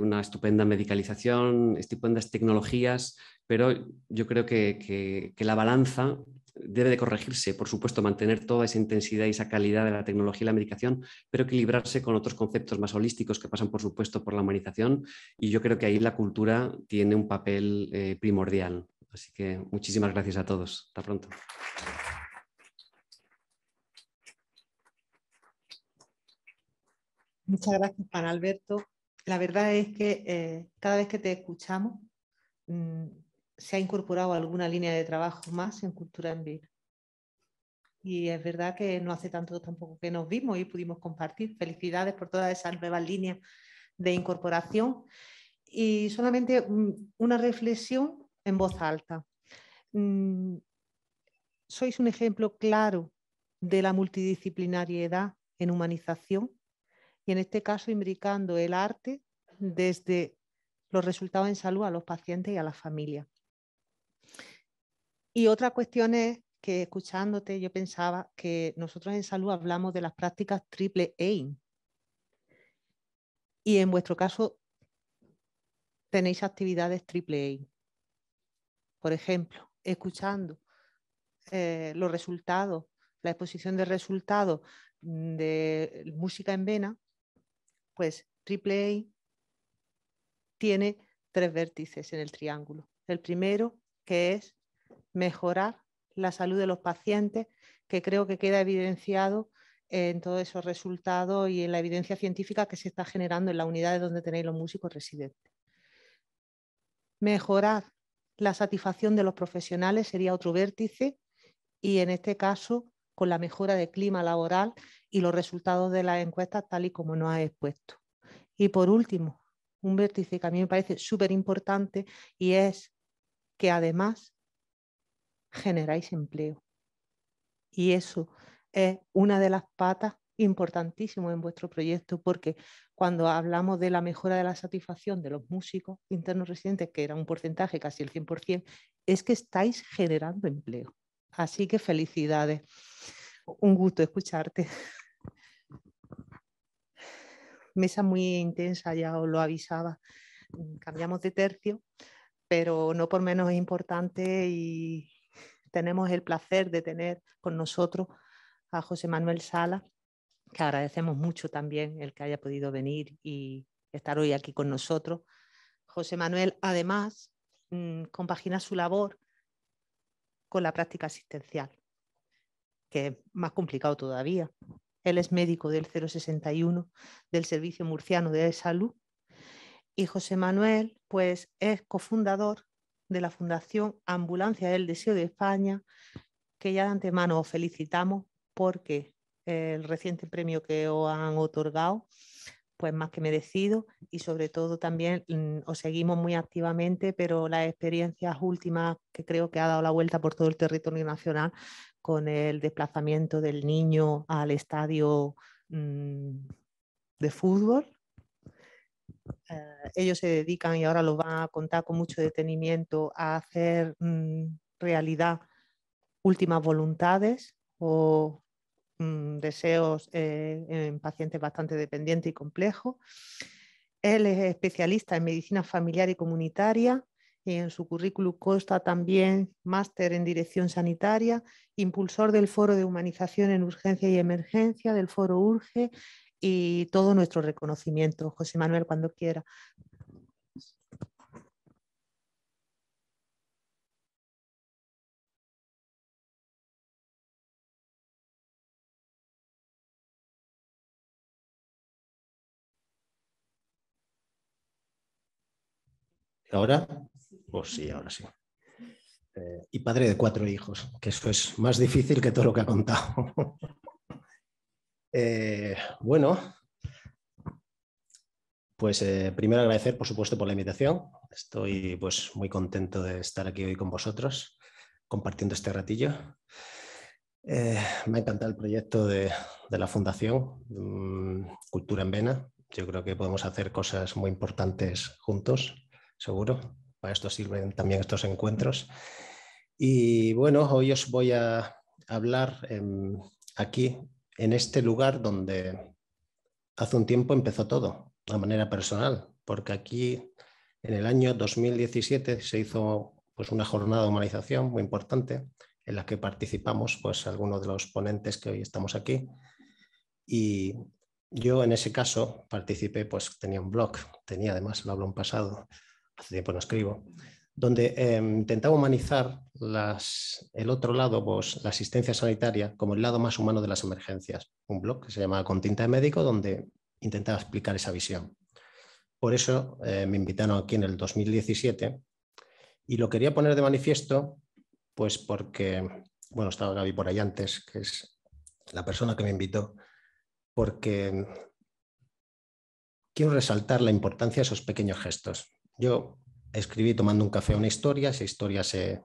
[SPEAKER 3] una estupenda medicalización, estupendas tecnologías, pero yo creo que, la balanza debe de corregirse, por supuesto, mantener toda esa intensidad y esa calidad de la tecnología y la medicación, pero equilibrarse con otros conceptos más holísticos que pasan, por supuesto, por la humanización. Y yo creo que ahí la cultura tiene un papel eh, primordial. Así que muchísimas gracias a todos. Hasta pronto.
[SPEAKER 1] Muchas gracias, Juan Alberto. La verdad es que eh, cada vez que te escuchamos, mm, se ha incorporado alguna línea de trabajo más en Cultura en Vivo. Y es verdad que no hace tanto tampoco que nos vimos y pudimos compartir. Felicidades por todas esas nuevas líneas de incorporación. Y solamente mm, una reflexión en voz alta. Mm, sois un ejemplo claro de la multidisciplinariedad en humanización y en este caso imbricando el arte desde los resultados en salud a los pacientes y a la familia. Y otra cuestión es que escuchándote yo pensaba que nosotros en salud hablamos de las prácticas triple AIM. Y en vuestro caso tenéis actividades triple AIM. Por ejemplo, escuchando eh, los resultados, la exposición de resultados mm, de música en vena, pues triple AIM tiene tres vértices en el triángulo. El primero, que es mejorar la salud de los pacientes, que creo que queda evidenciado en todos esos resultados y en la evidencia científica que se está generando en las unidades donde tenéis los músicos residentes. Mejorar la satisfacción de los profesionales sería otro vértice y en este caso con la mejora del clima laboral y los resultados de las encuestas tal y como nos ha expuesto. Y por último, un vértice que a mí me parece súper importante y es que además generáis empleo. Y eso es una de las patas importantísimas en vuestro proyecto, porque cuando hablamos de la mejora de la satisfacción de los músicos internos residentes, que era un porcentaje casi el 100%, es que estáis generando empleo. Así que felicidades. Un gusto escucharte. Mesa muy intensa, ya os lo avisaba. Cambiamos de tercio, pero no por menos importante y tenemos el placer de tener con nosotros a José Manuel Sala, que agradecemos mucho también el que haya podido venir y estar hoy aquí con nosotros. José Manuel, además, mm, compagina su labor con la práctica asistencial, que es más complicado todavía. Él es médico del 061 del Servicio Murciano de Salud y José Manuel pues es cofundador de la Fundación Ambulancia del Deseo de España, que ya de antemano os felicitamos porque eh, el reciente premio que os han otorgado, pues más que merecido y sobre todo también mm, os seguimos muy activamente, pero las experiencias últimas que creo que ha dado la vuelta por todo el territorio nacional con el desplazamiento del niño al estadio mm, de fútbol eh, ellos se dedican y ahora lo va a contar con mucho detenimiento a hacer mm, realidad últimas voluntades o mm, deseos eh, en pacientes bastante dependientes y complejos. Él es especialista en medicina familiar y comunitaria en su currículum consta también máster en dirección sanitaria, impulsor del Foro de Humanización en Urgencia y Emergencia, del Foro URGE y todo nuestro reconocimiento. José Manuel, cuando quiera.
[SPEAKER 4] ¿Ahora? Pues sí,
[SPEAKER 5] ahora sí. Eh,
[SPEAKER 4] y padre de cuatro hijos, que eso es más difícil que todo lo que ha contado. <laughs> Eh, bueno, pues eh, primero agradecer, por supuesto, por la invitación. Estoy pues, muy contento de estar aquí hoy con vosotros, compartiendo este ratillo. Eh, me ha encantado el proyecto de, la Fundación mm, Cultura en Vena. Yo creo que podemos hacer cosas muy importantes juntos, seguro. Para esto sirven también estos encuentros. Y bueno, hoy os voy a hablar em, aquí en este lugar donde hace un tiempo empezó todo, de manera personal, porque aquí en el año 2017 se hizo pues, una jornada de humanización muy importante en la que participamos pues, algunos de los ponentes que hoy estamos aquí. Y yo en ese caso participé, pues tenía un blog, tenía además, lo hablo en pasado, hace tiempo no escribo, donde em, intentaba humanizar el otro lado, pues, la asistencia sanitaria, como el lado más humano de las emergencias. Un blog que se llamaba Con tinta de médico, donde intentaba explicar esa visión. Por eso eh, me invitaron aquí en el 2017 y lo quería poner de manifiesto, pues porque, bueno, estaba Gaby por ahí antes, que es la persona que me invitó, porque quiero resaltar la importancia de esos pequeños gestos. Yo escribí tomando un café una historia, esa historia se,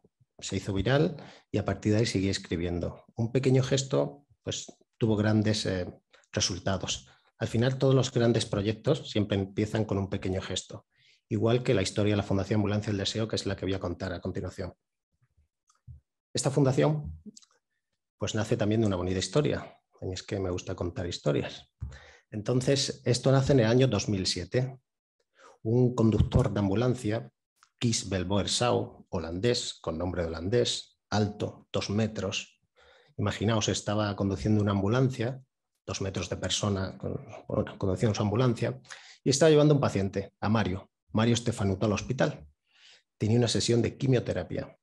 [SPEAKER 4] hizo viral y a partir de ahí seguí escribiendo. Un pequeño gesto pues tuvo grandes eh, resultados. Al final todos los grandes proyectos siempre empiezan con un pequeño gesto, igual que la historia de la Fundación Ambulancia del Deseo, que es la que voy a contar a continuación. Esta fundación pues nace también de una bonita historia, es que me gusta contar historias. Entonces, esto nace en el año 2007. Un conductor de ambulancia Belboer-Sau, holandés, con nombre de holandés, alto, dos metros. Imaginaos, estaba conduciendo una ambulancia, dos metros de persona, conduciendo su ambulancia, y estaba llevando a un paciente, a Mario, Mario Estefanuto al hospital. Tenía una sesión de quimioterapia.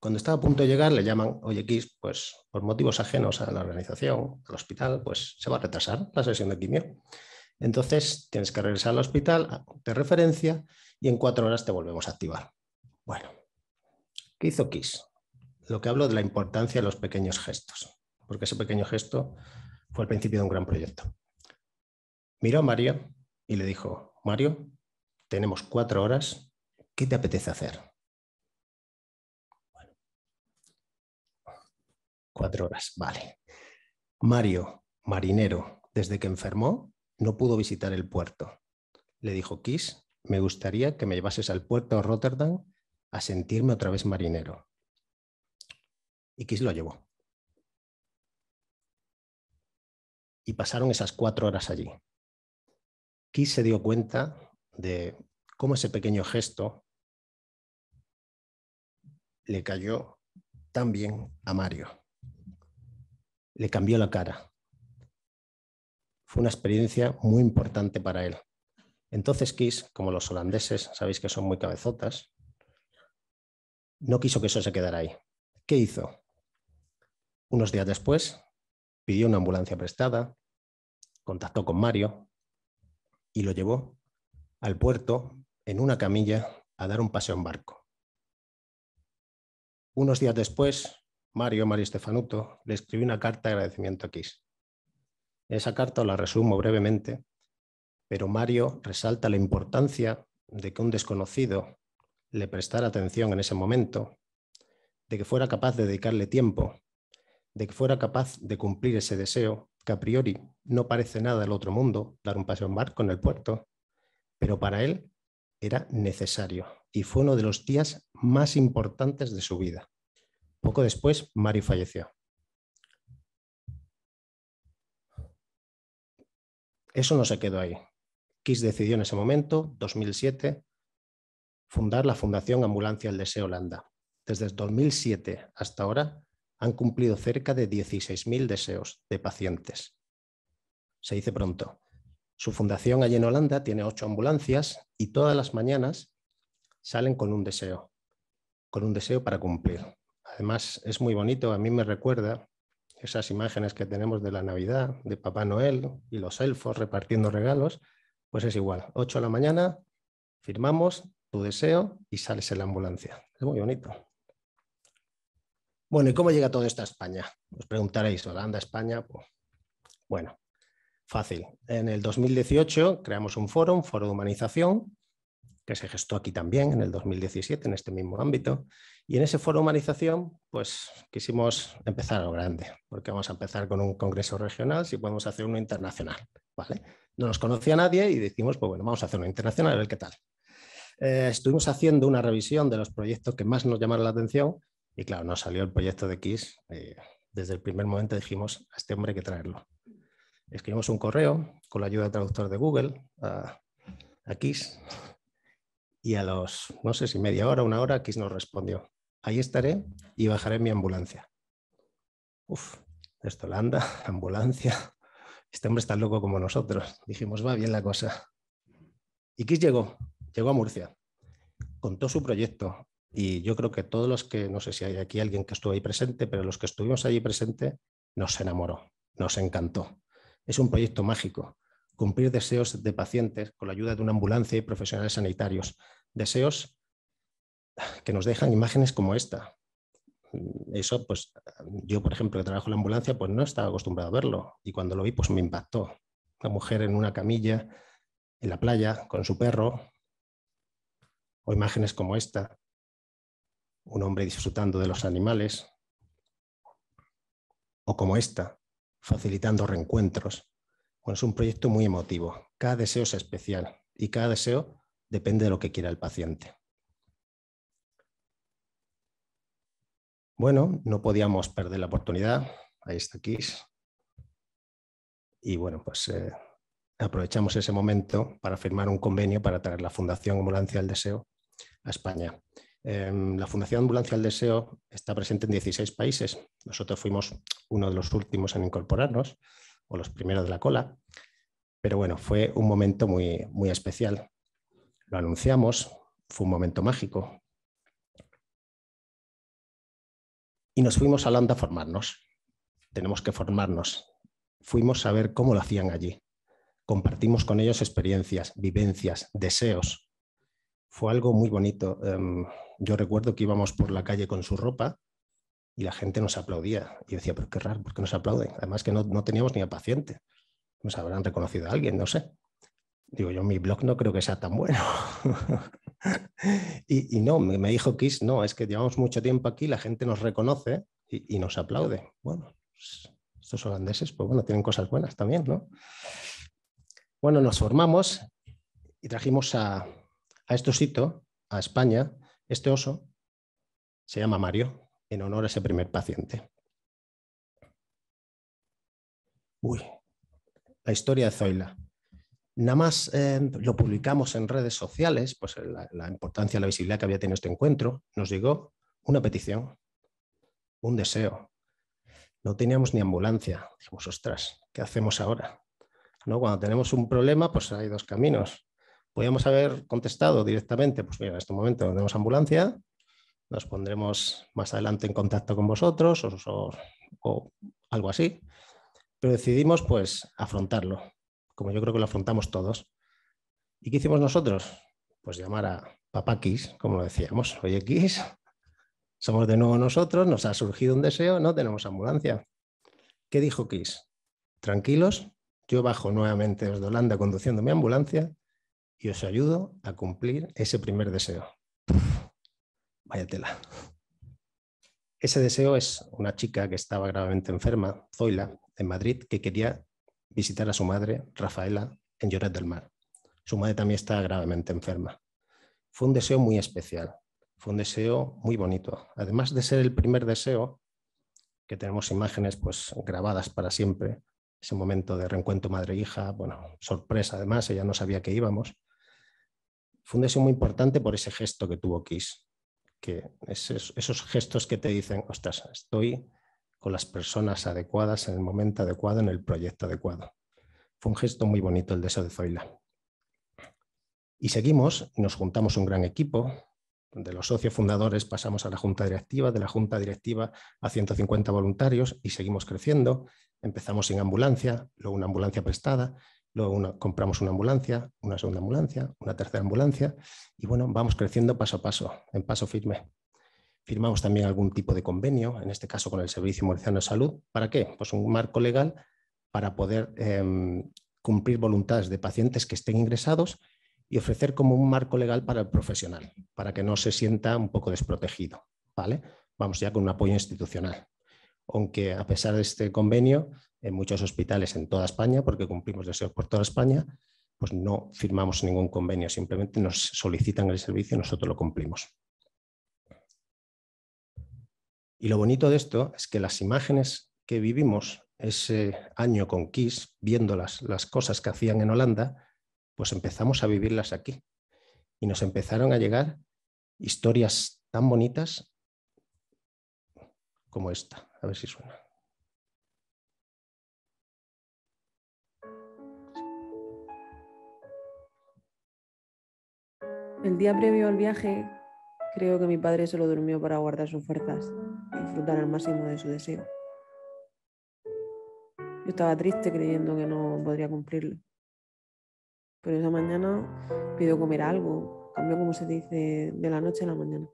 [SPEAKER 4] Cuando estaba a punto de llegar, le llaman, oye, Kiss, pues por motivos ajenos a la organización, al hospital, pues se va a retrasar la sesión de quimio. Entonces tienes que regresar al hospital de referencia y en cuatro horas te volvemos a activar. Bueno, ¿qué hizo Kiss? Lo que hablo de la importancia de los pequeños gestos, porque ese pequeño gesto fue el principio de un gran proyecto. Miró a Mario y le dijo, Mario, tenemos cuatro horas, ¿qué te apetece hacer? cuatro horas, vale. Mario, marinero, desde que enfermó, no pudo visitar el puerto. Le dijo Kiss me gustaría que me llevases al puerto de Rotterdam a sentirme otra vez marinero. Y Kiss lo llevó. Y pasaron esas cuatro horas allí. Kiss se dio cuenta de cómo ese pequeño gesto le cayó tan bien a Mario. Le cambió la cara. Fue una experiencia muy importante para él. Entonces Kiss, como los holandeses, sabéis que son muy cabezotas, no quiso que eso se quedara ahí. ¿Qué hizo? Unos días después, pidió una ambulancia prestada, contactó con Mario y lo llevó al puerto en una camilla a dar un paseo en barco. Unos días después, Mario, Mario Estefanuto, le escribió una carta de agradecimiento a Kiss. Esa carta la resumo brevemente pero Mario resalta la importancia de que un desconocido le prestara atención en ese momento, de que fuera capaz de dedicarle tiempo, de que fuera capaz de cumplir ese deseo, que a priori no parece nada del otro mundo, dar un paseo en barco en el puerto, pero para él era necesario y fue uno de los días más importantes de su vida. Poco después, Mario falleció. Eso no se quedó ahí decidió en ese momento, 2007, fundar la Fundación Ambulancia del Deseo Holanda. Desde 2007 hasta ahora han cumplido cerca de 16.000 deseos de pacientes. Se dice pronto. Su fundación allí en Holanda tiene ocho ambulancias y todas las mañanas salen con un deseo, con un deseo para cumplir. Además, es muy bonito, a mí me recuerda esas imágenes que tenemos de la Navidad, de Papá Noel y los elfos repartiendo regalos, pues es igual, 8 de la mañana, firmamos tu deseo y sales en la ambulancia. Es muy bonito. Bueno, ¿y cómo llega todo esto a España? Os preguntaréis, Holanda, España. Pues, bueno, fácil. En el 2018 creamos un foro, un foro de humanización, que se gestó aquí también en el 2017, en este mismo ámbito. Y en ese foro de humanización, pues quisimos empezar a lo grande, porque vamos a empezar con un congreso regional, si podemos hacer uno internacional, ¿vale? no nos conocía nadie y decimos, pues bueno, vamos a hacer una internacional a ver qué tal. Eh, estuvimos haciendo una revisión de los proyectos que más nos llamaron la atención y claro, nos salió el proyecto de Kiss. Eh, desde el primer momento dijimos, a este hombre hay que traerlo. Escribimos un correo con la ayuda del traductor de Google a, Kiss y a los, no sé si media hora, una hora, Kiss nos respondió, ahí estaré y bajaré mi ambulancia. Uf, esto anda, <laughs> ambulancia, este hombre tan loco como nosotros. Dijimos, va bien la cosa. Y Kiss llegó, llegó a Murcia, contó su proyecto. Y yo creo que todos los que, no sé si hay aquí alguien que estuvo ahí presente, pero los que estuvimos allí presente, nos enamoró, nos encantó. Es un proyecto mágico. Cumplir deseos de pacientes con la ayuda de una ambulancia y profesionales sanitarios. Deseos que nos dejan imágenes como esta, Mm, eso, pues yo, por ejemplo, que trabajo en la ambulancia, pues no estaba acostumbrado a verlo. Y cuando lo vi, pues me impactó. una mujer en una camilla, en la playa, con su perro, o imágenes como esta, un hombre disfrutando de los animales, o como esta, facilitando reencuentros. Bueno, es un proyecto muy emotivo. Cada deseo es especial y cada deseo depende de lo que quiera el paciente. Bueno, no podíamos perder la oportunidad. Ahí está Kiss. Y bueno, pues eh, aprovechamos ese momento para firmar un convenio para traer la Fundación Ambulancia del Deseo a España. Em, la Fundación Ambulancia del Deseo está presente en 16 países. Nosotros fuimos uno de los últimos en incorporarnos, o los primeros de la cola. Pero bueno, fue un momento muy, muy especial. Lo anunciamos, fue un momento mágico, y nos fuimos a Holanda a formarnos. Tenemos que formarnos. Fuimos a ver cómo lo hacían allí. Compartimos con ellos experiencias, vivencias, deseos. Fue algo muy bonito. Em, yo recuerdo que íbamos por la calle con su ropa y la gente nos aplaudía. Y yo decía, pero qué raro, ¿por qué nos aplauden? Además que no, no teníamos ni a paciente. Nos habrán reconocido a alguien, no sé. Digo, yo mi blog no creo que sea tan bueno. <laughs> <laughs> y, no, me, dijo Kiss, no, es que llevamos mucho tiempo aquí, la gente nos reconoce y, nos aplaude. Bueno, estos holandeses, pues bueno, tienen cosas buenas también, ¿no? Bueno, nos formamos y trajimos a, a este osito, a España, este oso, se llama Mario, en honor a ese primer paciente. Uy, la historia de Zoila. Nada más em, lo publicamos en redes sociales, pues la, importancia importancia, la visibilidad que había tenido este encuentro, nos llegó una petición, un deseo. No teníamos ni ambulancia. Dijimos, ostras, ¿qué hacemos ahora? ¿No? Cuando tenemos un problema, pues hay dos caminos. Podríamos haber contestado directamente, pues mira, en este momento no tenemos ambulancia, nos pondremos más adelante en contacto con vosotros o, o algo así. Pero decidimos pues afrontarlo como yo creo que lo afrontamos todos. ¿Y qué hicimos nosotros? Pues llamar a papá Kiss, como lo decíamos. Oye, Kiss, somos de nuevo nosotros, nos ha surgido un deseo, no tenemos ambulancia. ¿Qué dijo Kiss? Tranquilos, yo bajo nuevamente desde Holanda conduciendo mi ambulancia y os ayudo a cumplir ese primer deseo. vaya tela. Ese deseo es una chica que estaba gravemente enferma, Zoila, en Madrid, que quería visitar a su madre, Rafaela, en Lloret del Mar. Su madre también está gravemente enferma. Fue un deseo muy especial, fue un deseo muy bonito. Además de ser el primer deseo, que tenemos imágenes pues, grabadas para siempre, ese momento de reencuentro madre-hija, bueno, sorpresa además, ella no sabía que íbamos. Fue un deseo muy importante por ese gesto que tuvo Kiss, que esos, esos gestos que te dicen, ostras, estoy con las personas adecuadas en el momento adecuado, en el proyecto adecuado. Fue un gesto muy bonito el de de Zoila. Y seguimos, nos juntamos un gran equipo, de los socios fundadores pasamos a la junta directiva, de la junta directiva a 150 voluntarios y seguimos creciendo. Empezamos sin ambulancia, luego una ambulancia prestada, luego compramos una ambulancia, una segunda ambulancia, una tercera ambulancia y bueno, vamos creciendo paso a paso, en paso firme. Firmamos también algún tipo de convenio, en este caso con el Servicio Murciano de Salud. ¿Para qué? Pues un marco legal para poder em, cumplir voluntades de pacientes que estén ingresados y ofrecer como un marco legal para el profesional, para que no se sienta un poco desprotegido. ¿vale? Vamos ya con un apoyo institucional. Aunque a pesar de este convenio, en muchos hospitales en toda España, porque cumplimos deseos por toda España, pues no firmamos ningún convenio, simplemente nos solicitan el servicio y nosotros lo cumplimos. Y lo bonito de esto es que las imágenes que vivimos ese año con Kiss, viendo las, cosas que hacían en Holanda, pues empezamos a vivirlas aquí. Y nos empezaron a llegar historias tan bonitas como esta.
[SPEAKER 6] A ver si suena. El día previo al
[SPEAKER 2] viaje, creo que mi padre lo durmió para guardar sus fuerzas disfrutar al máximo de su deseo. Yo estaba triste creyendo que no podría cumplirlo. Pero esa mañana pidió comer algo, cambió como se dice, de la noche a la mañana.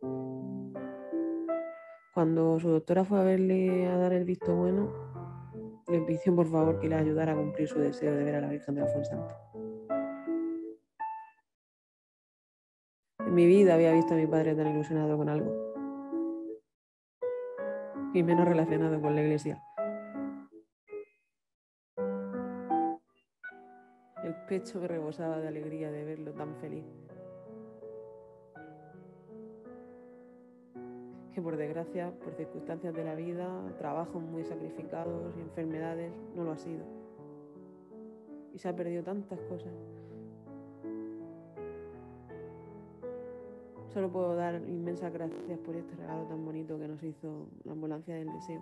[SPEAKER 2] Cuando su doctora fue a verle a dar el visto bueno, le pidió por favor que le ayudara a cumplir su deseo de ver a la Virgen de la En mi vida había visto a mi padre tan ilusionado con algo y menos relacionado con la iglesia. El pecho me rebosaba de alegría de verlo tan feliz. Que por desgracia, por circunstancias de la vida, trabajos muy sacrificados y enfermedades, no lo ha sido. Y se ha perdido tantas cosas. Solo puedo dar inmensas gracias por este regalo tan bonito que nos hizo la ambulancia del deseo.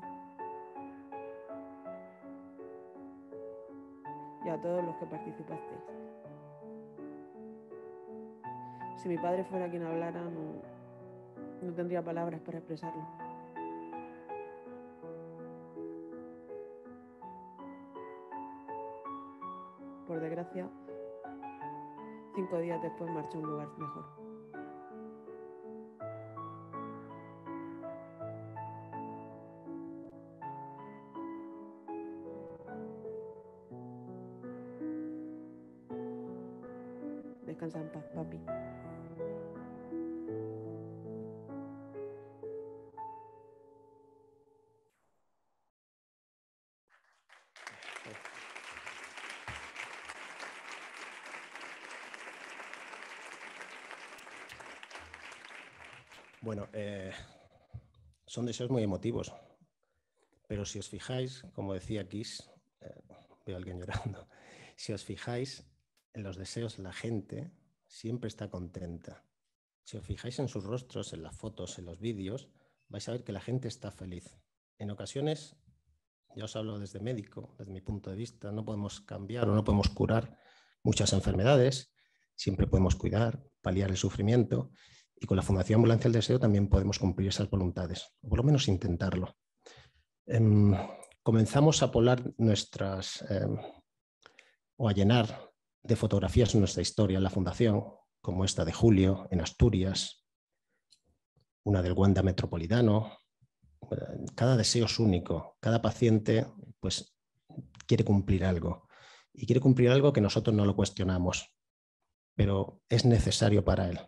[SPEAKER 2] Y a todos los que participasteis. Si mi padre fuera quien hablara, no, tendría palabras para expresarlo. Por desgracia, cinco días después marchó a un lugar mejor.
[SPEAKER 4] Bueno, eh, son deseos muy emotivos, pero si os fijáis, como decía Kiss, eh, veo a alguien llorando, <laughs> si os fijáis en los deseos de la gente, siempre está contenta. Si os fijáis en sus rostros, en las fotos, en los vídeos, vais a ver que la gente está feliz. En ocasiones, ya os hablo desde médico, desde mi punto de vista, no podemos cambiar o no podemos curar muchas enfermedades, siempre podemos cuidar, paliar el sufrimiento y con la Fundación Ambulancia del Deseo también podemos cumplir esas voluntades, o por lo menos intentarlo. Em, comenzamos a polar nuestras em, o a llenar de fotografías en nuestra historia en la Fundación, como esta de Julio en Asturias, una del Wanda Metropolitano. Cada deseo es único, cada paciente pues, quiere cumplir algo y quiere cumplir algo que nosotros no lo cuestionamos, pero es necesario para él.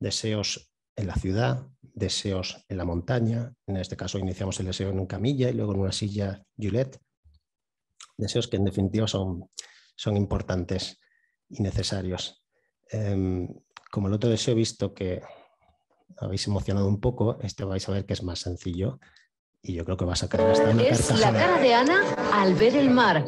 [SPEAKER 4] Deseos en la ciudad, deseos en la montaña, en este caso iniciamos el deseo en un camilla y luego en una silla Gillette, deseos que en definitiva son son importantes y necesarios. Em, como el otro deseo he visto que habéis emocionado un poco, este vais a ver que es más sencillo y yo creo que va a sacar... bastante. Es la cara de
[SPEAKER 6] Ana al ver el mar.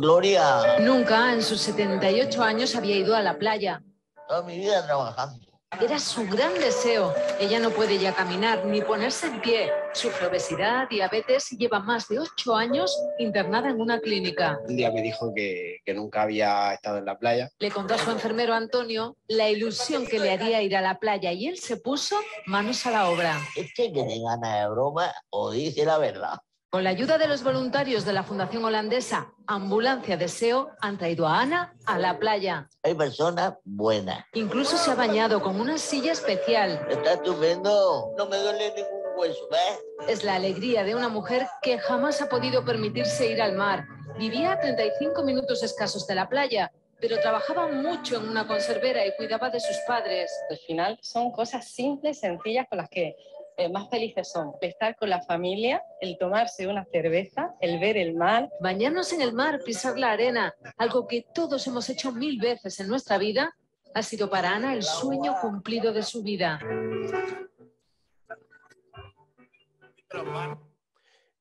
[SPEAKER 6] gloria! Nunca en sus 78 años había ido a la playa. Toda mi vida trabajando. Era su gran deseo. Ella no puede ya caminar ni ponerse en pie. Su obesidad, diabetes y lleva más de ocho años internada en una clínica.
[SPEAKER 4] Un día me dijo que, que nunca había estado en la playa.
[SPEAKER 6] Le contó a su enfermero Antonio la ilusión que le haría ir a la playa y él se puso manos a la obra. Es que tiene ganas de broma o dice la verdad. Con la ayuda de los voluntarios de la Fundación Holandesa Ambulancia Deseo, han traído a Ana a la playa.
[SPEAKER 1] Hay personas buenas.
[SPEAKER 6] Incluso se ha bañado con una silla especial.
[SPEAKER 1] Está estupendo. No me duele ningún hueso, ¿eh?
[SPEAKER 6] Es la alegría de una mujer que jamás ha podido permitirse ir al mar. Vivía a 35 minutos escasos de la playa pero trabajaba mucho en una conservera y cuidaba de sus padres. Al final son cosas simples, sencillas, con las que eh, más felices son estar con la familia, el tomarse una cerveza, el ver el mar. Bañarnos en el mar, pisar la arena, algo que todos hemos hecho mil veces en nuestra vida, ha sido para Ana el sueño cumplido de su vida.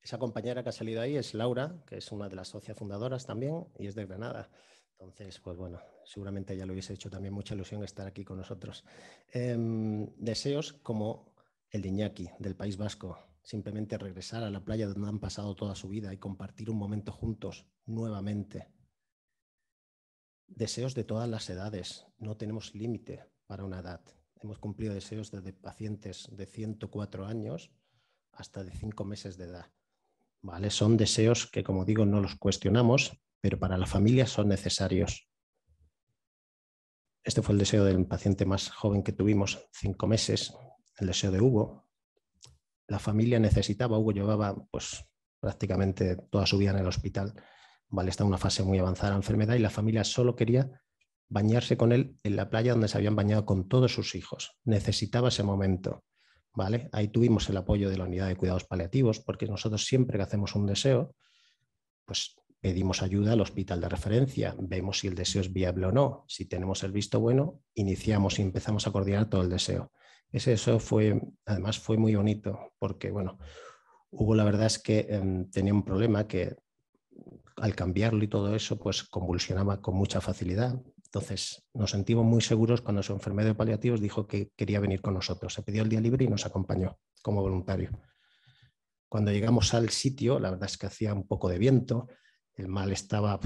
[SPEAKER 4] Esa compañera que ha salido ahí es Laura, que es una de las socias fundadoras también y es de Granada. Entonces, pues bueno, seguramente ella lo hubiese hecho también mucha ilusión estar aquí con nosotros. Em, deseos como el Iñaki, del País Vasco. Simplemente regresar a la playa donde han pasado toda su vida y compartir un momento juntos nuevamente. Deseos de todas las edades. No tenemos límite para una edad. Hemos cumplido deseos desde pacientes de 104 años hasta de 5 meses de edad. ¿Vale? Son deseos que, como digo, no los cuestionamos, pero para la familia son necesarios. Este fue el deseo del paciente más joven que tuvimos, cinco meses, el deseo de Hugo. La familia necesitaba, Hugo llevaba pues, prácticamente toda su vida en el hospital, ¿vale? está en una fase muy avanzada de la enfermedad y la familia solo quería bañarse con él en la playa donde se habían bañado con todos sus hijos. Necesitaba ese momento. ¿vale? Ahí tuvimos el apoyo de la unidad de cuidados paliativos, porque nosotros siempre que hacemos un deseo, pues pedimos ayuda al hospital de referencia, vemos si el deseo es viable o no. Si tenemos el visto bueno, iniciamos y empezamos a coordinar todo el deseo. Ese, eso fue, además fue muy bonito, porque bueno, Hugo la verdad es que em, tenía un problema que al cambiarlo y todo eso, pues convulsionaba con mucha facilidad. Entonces nos sentimos muy seguros cuando su enfermero de paliativos dijo que quería venir con nosotros. Se pidió el día libre y nos acompañó como voluntario. Cuando llegamos al sitio, la verdad es que hacía un poco de viento, el mal estaba,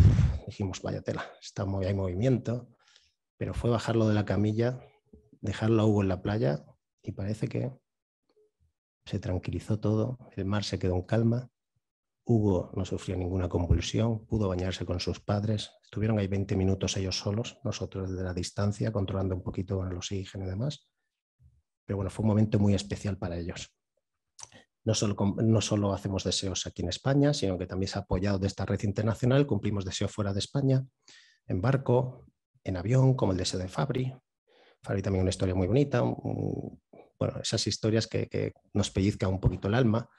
[SPEAKER 4] dijimos, vaya tela, está muy, hay movimiento, pero fue bajarlo de la camilla, dejarlo a Hugo en la playa y parece que se tranquilizó todo, el mar se quedó en calma, Hugo no sufrió ninguna convulsión, pudo bañarse con sus padres, estuvieron ahí 20 minutos ellos solos, nosotros desde la distancia, controlando un poquito los el oxígeno y demás, pero bueno, fue un momento muy especial para ellos. No solo, no solo hacemos deseos aquí en España, sino que también se ha apoyado de esta red internacional, cumplimos deseos fuera de España, en barco, en avión, como el deseo de Fabri. Fabri también una historia muy bonita, bueno, esas historias que, nos pellizca un poquito el alma.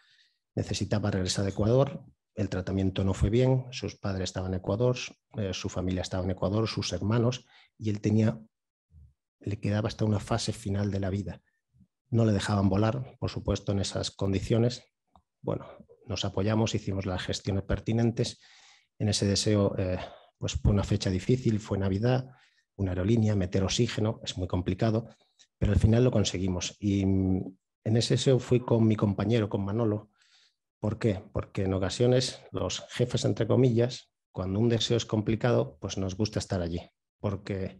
[SPEAKER 4] Necesitaba regresar a Ecuador, el tratamiento no fue bien, sus padres estaban en Ecuador, eh, su familia estaba en Ecuador, sus hermanos, y él tenía, le quedaba hasta una fase final de la vida. No le dejaban volar, por supuesto, en esas condiciones. Bueno, nos apoyamos, hicimos las gestiones pertinentes. En ese deseo, eh, pues fue una fecha difícil, fue Navidad, una aerolínea, meter oxígeno, es muy complicado pero al final lo conseguimos. Y mm, en ese SEO fui con mi compañero, con Manolo. ¿Por qué? Porque en ocasiones los jefes, entre comillas, cuando un deseo es complicado, pues nos gusta estar allí, porque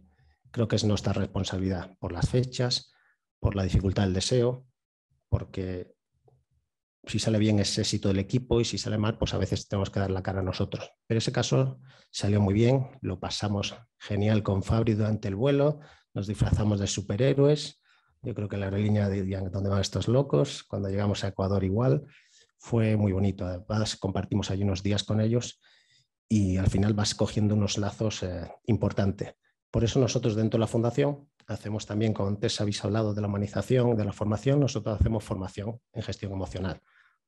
[SPEAKER 4] creo que es nuestra responsabilidad por las fechas, por la dificultad del deseo, porque si sale bien es éxito del equipo y si sale mal, pues a veces tenemos que dar la cara a nosotros. Pero ese caso salió muy bien, lo pasamos genial con Fabri durante el vuelo, nos disfrazamos de superhéroes. Yo creo que la aerolínea de dónde van estos locos. Cuando llegamos a Ecuador igual, fue muy bonito. Además, compartimos allí unos días con ellos y al final vas cogiendo unos lazos eh, importantes. Por eso nosotros dentro de la fundación hacemos también, como antes habéis hablado de la humanización, de la formación, nosotros hacemos formación en gestión emocional.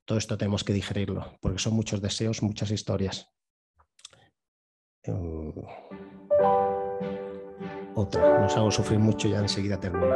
[SPEAKER 4] Todo esto tenemos que digerirlo, porque son muchos deseos, muchas historias. Mm. Nos hago sufrir mucho y ya enseguida termina.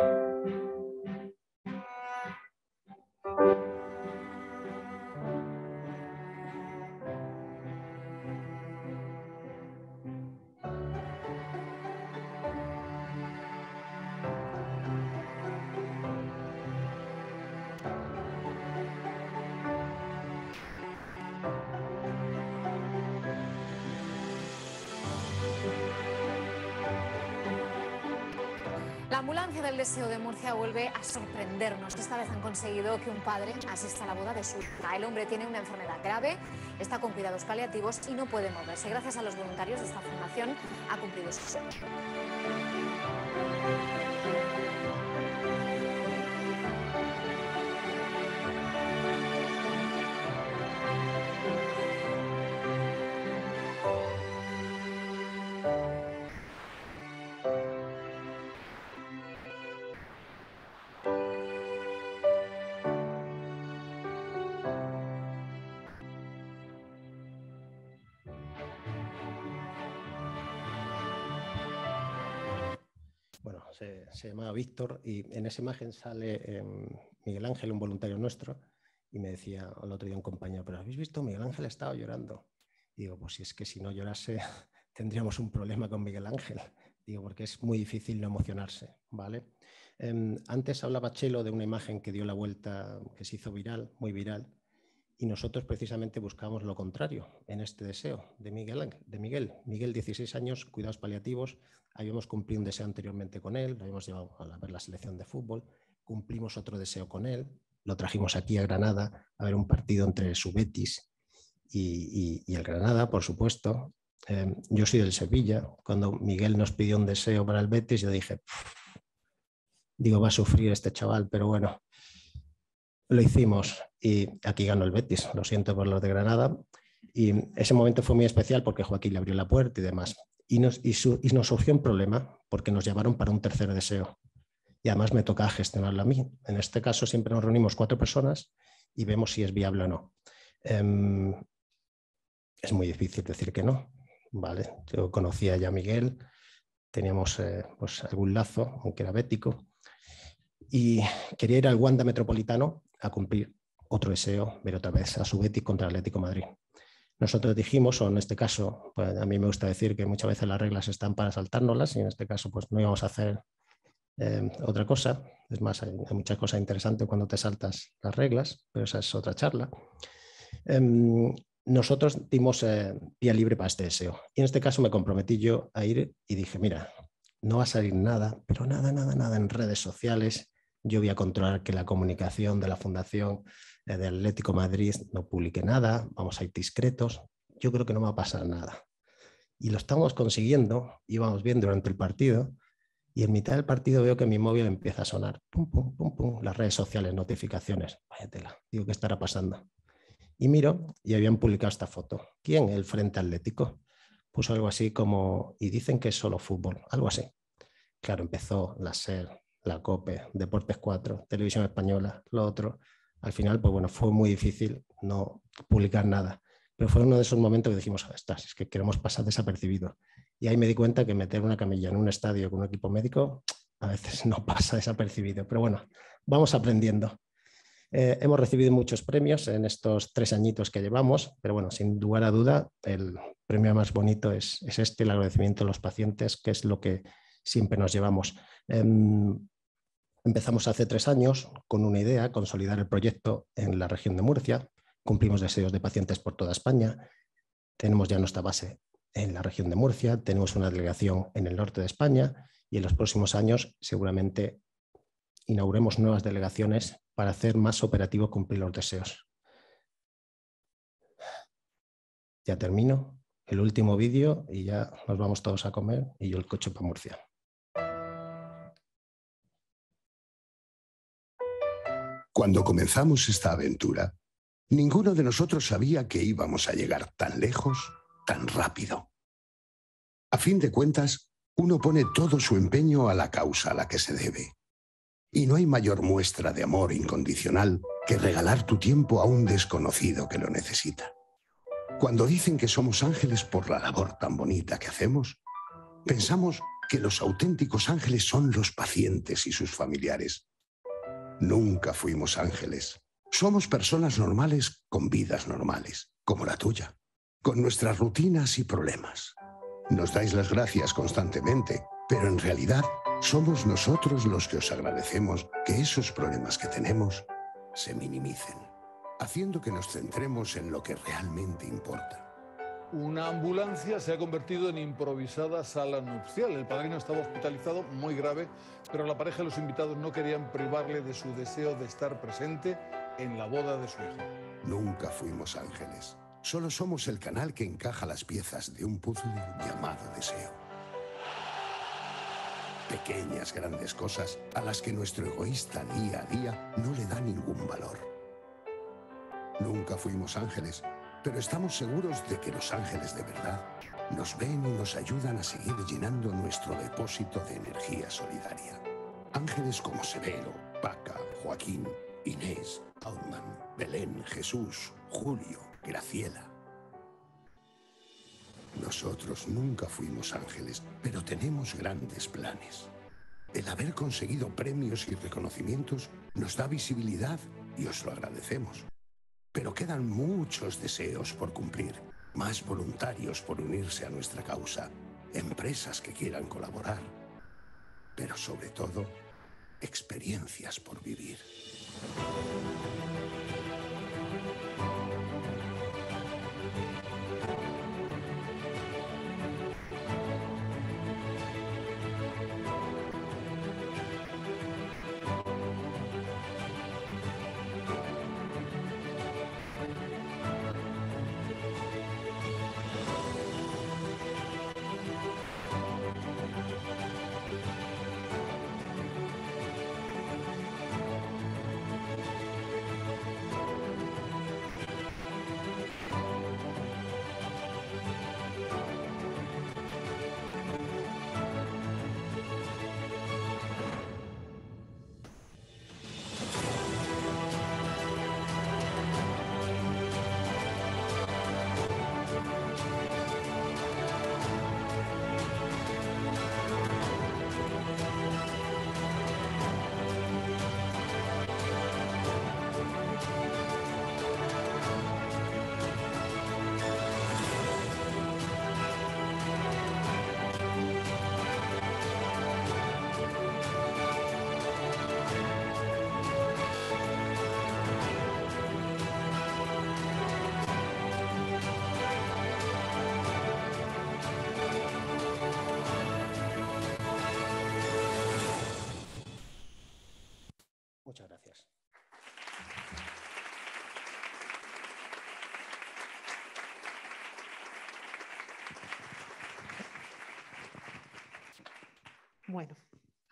[SPEAKER 6] vuelve a sorprendernos. Esta vez han conseguido que un padre asista a la boda de su hija. El hombre tiene una enfermedad grave, está con cuidados paliativos y no puede moverse. Gracias a los voluntarios de esta
[SPEAKER 3] fundación ha cumplido su sueño.
[SPEAKER 4] se, llamaba Víctor, y en esa imagen sale em, Miguel Ángel, un voluntario nuestro, y me decía el otro día un compañero, pero ¿habéis visto? Miguel Ángel estaba llorando. digo, pues si es que si no llorase <laughs> tendríamos un problema con Miguel Ángel. Digo, porque es muy difícil no emocionarse, ¿vale? Em, antes hablaba Chelo de una imagen que dio la vuelta, que se hizo viral, muy viral, y nosotros precisamente buscamos lo contrario en este deseo de Miguel, de Miguel. Miguel, 16 años, cuidados paliativos, habíamos cumplido un deseo anteriormente con él, lo habíamos llevado a ver la selección de fútbol, cumplimos otro deseo con él, lo trajimos aquí a Granada a ver un partido entre su Betis y, el Granada, por supuesto. Em, yo soy del Sevilla, cuando Miguel nos pidió un deseo para el Betis, yo dije, digo, va a sufrir este chaval, pero bueno, lo hicimos y aquí ganó el Betis, lo siento por los de Granada. Y ese momento fue muy especial porque Joaquín le abrió la puerta y demás y nos, y, nos surgió un problema porque nos llevaron para un tercer deseo. Y además me toca gestionarlo a mí. En este caso siempre nos reunimos cuatro personas y vemos si es viable o no. Em, es muy difícil decir que no. Vale, yo conocía ya a Miguel, teníamos eh, pues algún lazo, aunque era bético, y quería ir al Wanda Metropolitano a cumplir otro deseo, ver otra vez a su Betis contra el Atlético Madrid. Nosotros dijimos, o en este caso, pues a mí me gusta decir que muchas veces las reglas están para saltárnoslas y en este caso pues no íbamos a hacer eh, otra cosa. Es más, hay, muchas cosas interesantes cuando te saltas las reglas, pero esa es otra charla. Em, nosotros dimos eh, vía libre para este deseo. Y en este caso me comprometí yo a ir y dije, mira, no va a salir nada, pero nada, nada, nada en redes sociales. Yo voy a controlar que la comunicación de la fundación de Atlético Madrid no publique nada, vamos a ir discretos, yo creo que no va a pasar nada. Y lo estamos consiguiendo, íbamos bien durante el partido, y en mitad del partido veo que mi móvil empieza a sonar, pum, pum, pum, pum, las redes sociales, notificaciones, vaya tela, digo, ¿qué estará pasando? Y miro y habían publicado esta foto. ¿Quién? El Frente Atlético. Puso algo así como, y dicen que es solo fútbol, algo así. Claro, empezó la SER, la COPE, Deportes 4, Televisión Española, lo otro al final, pues bueno, fue muy difícil no publicar nada. Pero fue uno de esos momentos que dijimos, estás, es que queremos pasar desapercibido. Y ahí me di cuenta que meter una camilla en un estadio con un equipo médico a veces no <laughs> pasa desapercibido. Pero bueno, vamos aprendiendo. Eh, hemos recibido muchos premios en estos tres añitos que llevamos, pero bueno, sin lugar a duda, el premio más bonito es, este, el agradecimiento a los pacientes, que es lo que siempre nos llevamos. Em, Empezamos hace tres años con una idea, consolidar el proyecto en la región de Murcia. Cumplimos deseos de pacientes por toda España. Tenemos ya nuestra base en la región de Murcia, tenemos una delegación en el norte de España y en los próximos años seguramente inauguremos nuevas delegaciones para hacer más operativo cumplir los deseos. Ya termino el último vídeo y ya nos vamos todos a comer y yo el coche para Murcia.
[SPEAKER 5] Cuando comenzamos esta aventura, ninguno de nosotros sabía que íbamos a llegar tan lejos, tan rápido. A fin de cuentas, uno pone todo su empeño a la causa a la que se debe. Y no hay mayor muestra de amor incondicional que regalar tu tiempo a un desconocido que lo necesita. Cuando dicen que somos ángeles por la labor tan bonita que hacemos, pensamos que los auténticos ángeles son los pacientes y sus familiares, Nunca fuimos ángeles. Somos personas normales con vidas normales, como la tuya, con nuestras rutinas y problemas. Nos dais las gracias constantemente, pero en realidad somos nosotros los que os agradecemos que esos problemas que tenemos se minimicen, haciendo que nos centremos en lo que realmente importa una ambulancia se ha convertido en improvisada sala nupcial. El padrino estaba hospitalizado muy grave, pero la pareja y los invitados no querían privarle de su deseo de estar presente en la boda de su hijo. Nunca fuimos ángeles. Solo somos el canal que encaja las piezas de un puzzle llamado deseo. Pequeñas grandes cosas a las que nuestro egoísta día a día no le da ningún valor. Nunca fuimos ángeles, pero estamos seguros de que los ángeles de verdad nos ven y nos ayudan a seguir llenando nuestro depósito de energía solidaria. Ángeles como Severo, Paca, Joaquín, Inés, Altman, Belén, Jesús, Julio, Graciela. Nosotros nunca fuimos ángeles, pero tenemos grandes planes. El haber conseguido premios y reconocimientos nos da visibilidad y os lo agradecemos. Pero quedan muchos deseos por cumplir, más voluntarios por unirse a nuestra causa, empresas que quieran colaborar, pero sobre todo, experiencias por vivir.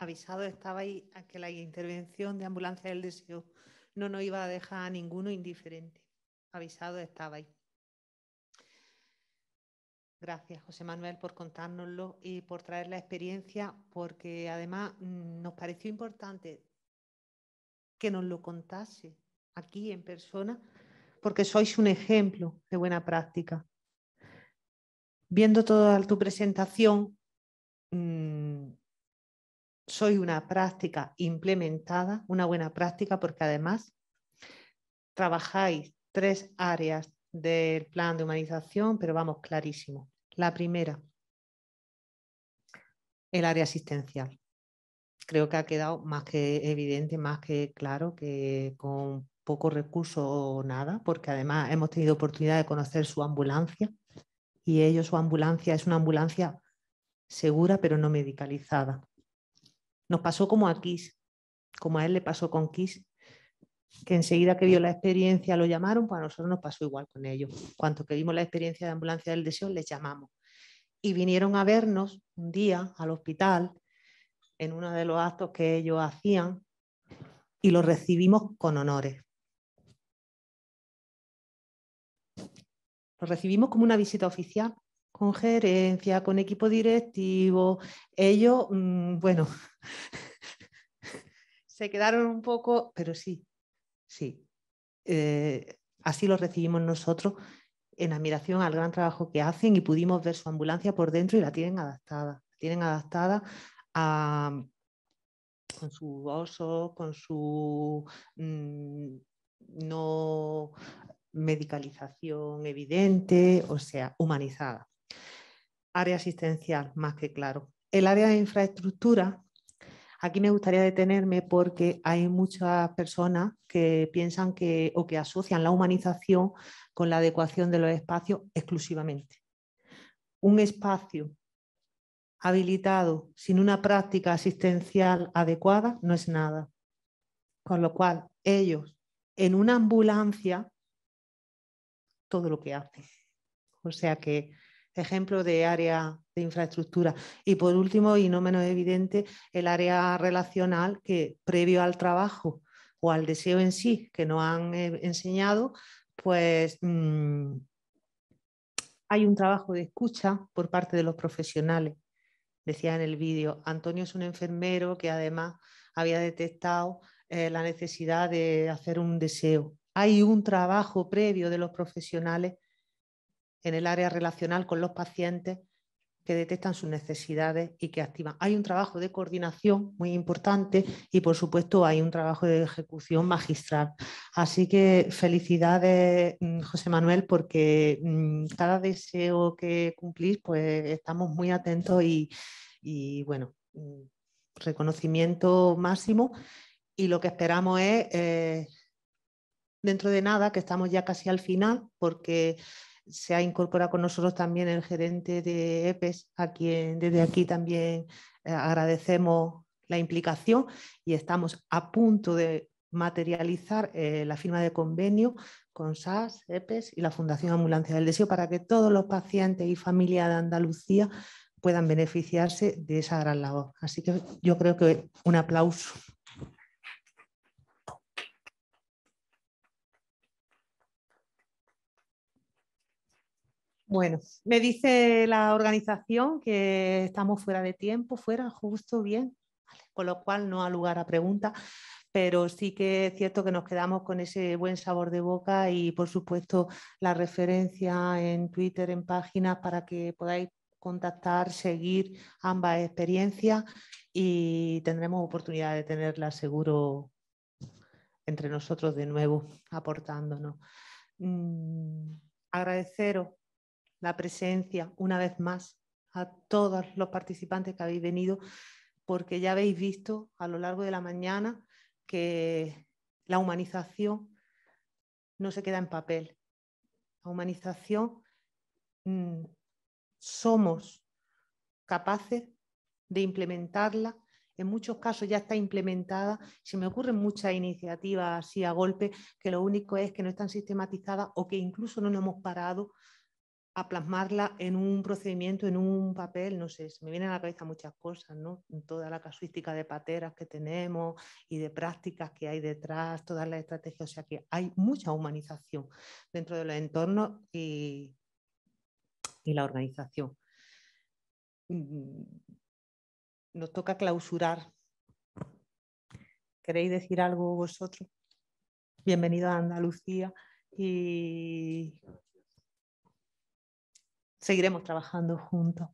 [SPEAKER 1] avisado estabais a que la intervención de Ambulancia del Deseo no nos iba a dejar a ninguno indiferente. Avisado estaba ahí Gracias, José Manuel, por contárnoslo y por traer la experiencia, porque además mm, nos pareció importante que nos lo contase aquí en persona, porque sois un ejemplo de buena práctica. Viendo toda tu presentación, mm, soy una práctica implementada, una buena práctica, porque además trabajáis tres áreas del plan de humanización, pero vamos clarísimo. La primera, el área asistencial. Creo que ha quedado más que evidente, más que claro que con poco recurso o nada, porque además hemos tenido oportunidad de conocer su ambulancia y ellos su ambulancia es una ambulancia segura pero no medicalizada. Nos pasó como a Kiss, como a él le pasó con Kiss, que enseguida que vio la experiencia lo llamaron, pues a nosotros nos pasó igual con ellos. Cuanto que vimos la experiencia de ambulancia del deseo, les llamamos. Y vinieron a vernos un día al hospital en uno de los actos que ellos hacían y los recibimos con honores. Los recibimos como una visita oficial con gerencia, con equipo directivo. Ellos, mm, bueno, <laughs> se quedaron un poco, pero sí, sí. Eh, así lo recibimos nosotros en admiración al gran trabajo que hacen y pudimos ver su ambulancia por dentro y la tienen adaptada. tienen adaptada con su oso, con su mm, no medicalización evidente, o sea, humanizada área asistencial, más que claro. El área de infraestructura, aquí me gustaría detenerme porque hay muchas personas que piensan que o que asocian la humanización con la adecuación de los espacios exclusivamente. Un espacio habilitado sin una práctica asistencial adecuada no es nada. Con lo cual, ellos en una ambulancia, todo lo que hacen. O sea que ejemplo de área de infraestructura. Y por último, y no menos evidente, el área relacional que previo al trabajo o al deseo en sí que nos han eh, enseñado, pues mm, hay un trabajo de escucha por parte de los profesionales. Decía en el vídeo, Antonio es un enfermero que además había detectado eh, la necesidad de hacer un deseo. Hay un trabajo previo de los profesionales en el área relacional con los pacientes que detectan sus necesidades y que activan. Hay un trabajo de coordinación muy importante y, por supuesto, hay un trabajo de ejecución magistral. Así que felicidades, mm, José Manuel, porque mm, cada deseo que cumplís, pues estamos muy atentos y, bueno, mm, reconocimiento máximo. Y lo que esperamos es, eh, dentro de nada, que estamos ya casi al final, porque se ha incorporado con nosotros también el gerente de EPES, a quien desde aquí también eh, agradecemos la implicación y estamos a punto de materializar eh, la firma de convenio con SAS, EPES y la Fundación Ambulancia del Deseo para que todos los pacientes y familias de Andalucía puedan beneficiarse de esa gran labor. Así que yo creo que un aplauso. Bueno, me dice la organización que estamos fuera de tiempo, fuera, justo, bien, con lo cual no ha lugar a preguntas, pero sí que es cierto que nos quedamos con ese buen sabor de boca y, por supuesto, la referencia en Twitter, en páginas, para que podáis contactar, seguir ambas experiencias y tendremos oportunidad de tenerla seguro entre nosotros de nuevo, aportándonos. Mm, agradeceros la presencia una vez más a todos los participantes que habéis venido, porque ya habéis visto a lo largo de la mañana que la humanización no se queda en papel. La humanización mm, somos capaces de implementarla. En muchos casos ya está implementada. Se me ocurren muchas iniciativas así a golpe que lo único es que no están sistematizadas o que incluso no nos hemos parado a plasmarla en un procedimiento, en un papel, no sé, me vienen a la cabeza muchas cosas, ¿no? Toda la casuística de pateras que tenemos y de prácticas que hay detrás, todas las estrategias, o sea que hay mucha humanización dentro de los entornos y, y la organización. Mm, nos toca clausurar. ¿Queréis decir algo vosotros? Bienvenido a Andalucía y seguiremos trabajando juntos.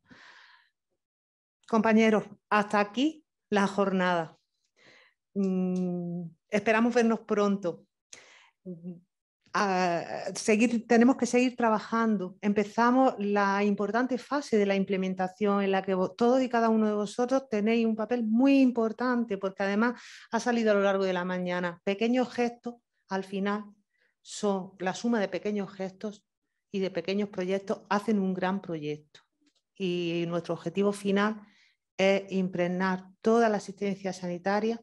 [SPEAKER 1] Compañeros, hasta aquí la jornada. Mm, esperamos vernos pronto. Mm, tenemos que seguir trabajando. Empezamos la importante fase de la implementación en la que todos y cada uno de vosotros tenéis un papel muy importante, porque además ha salido a lo largo de la mañana. Pequeños gestos, al final, son la suma de pequeños gestos y de pequeños proyectos hacen un gran proyecto. Y nuestro objetivo final es impregnar toda la asistencia sanitaria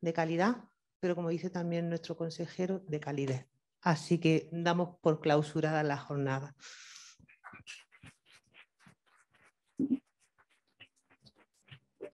[SPEAKER 1] de calidad, pero como dice también nuestro consejero, de calidez. Así que damos por clausurada la jornada.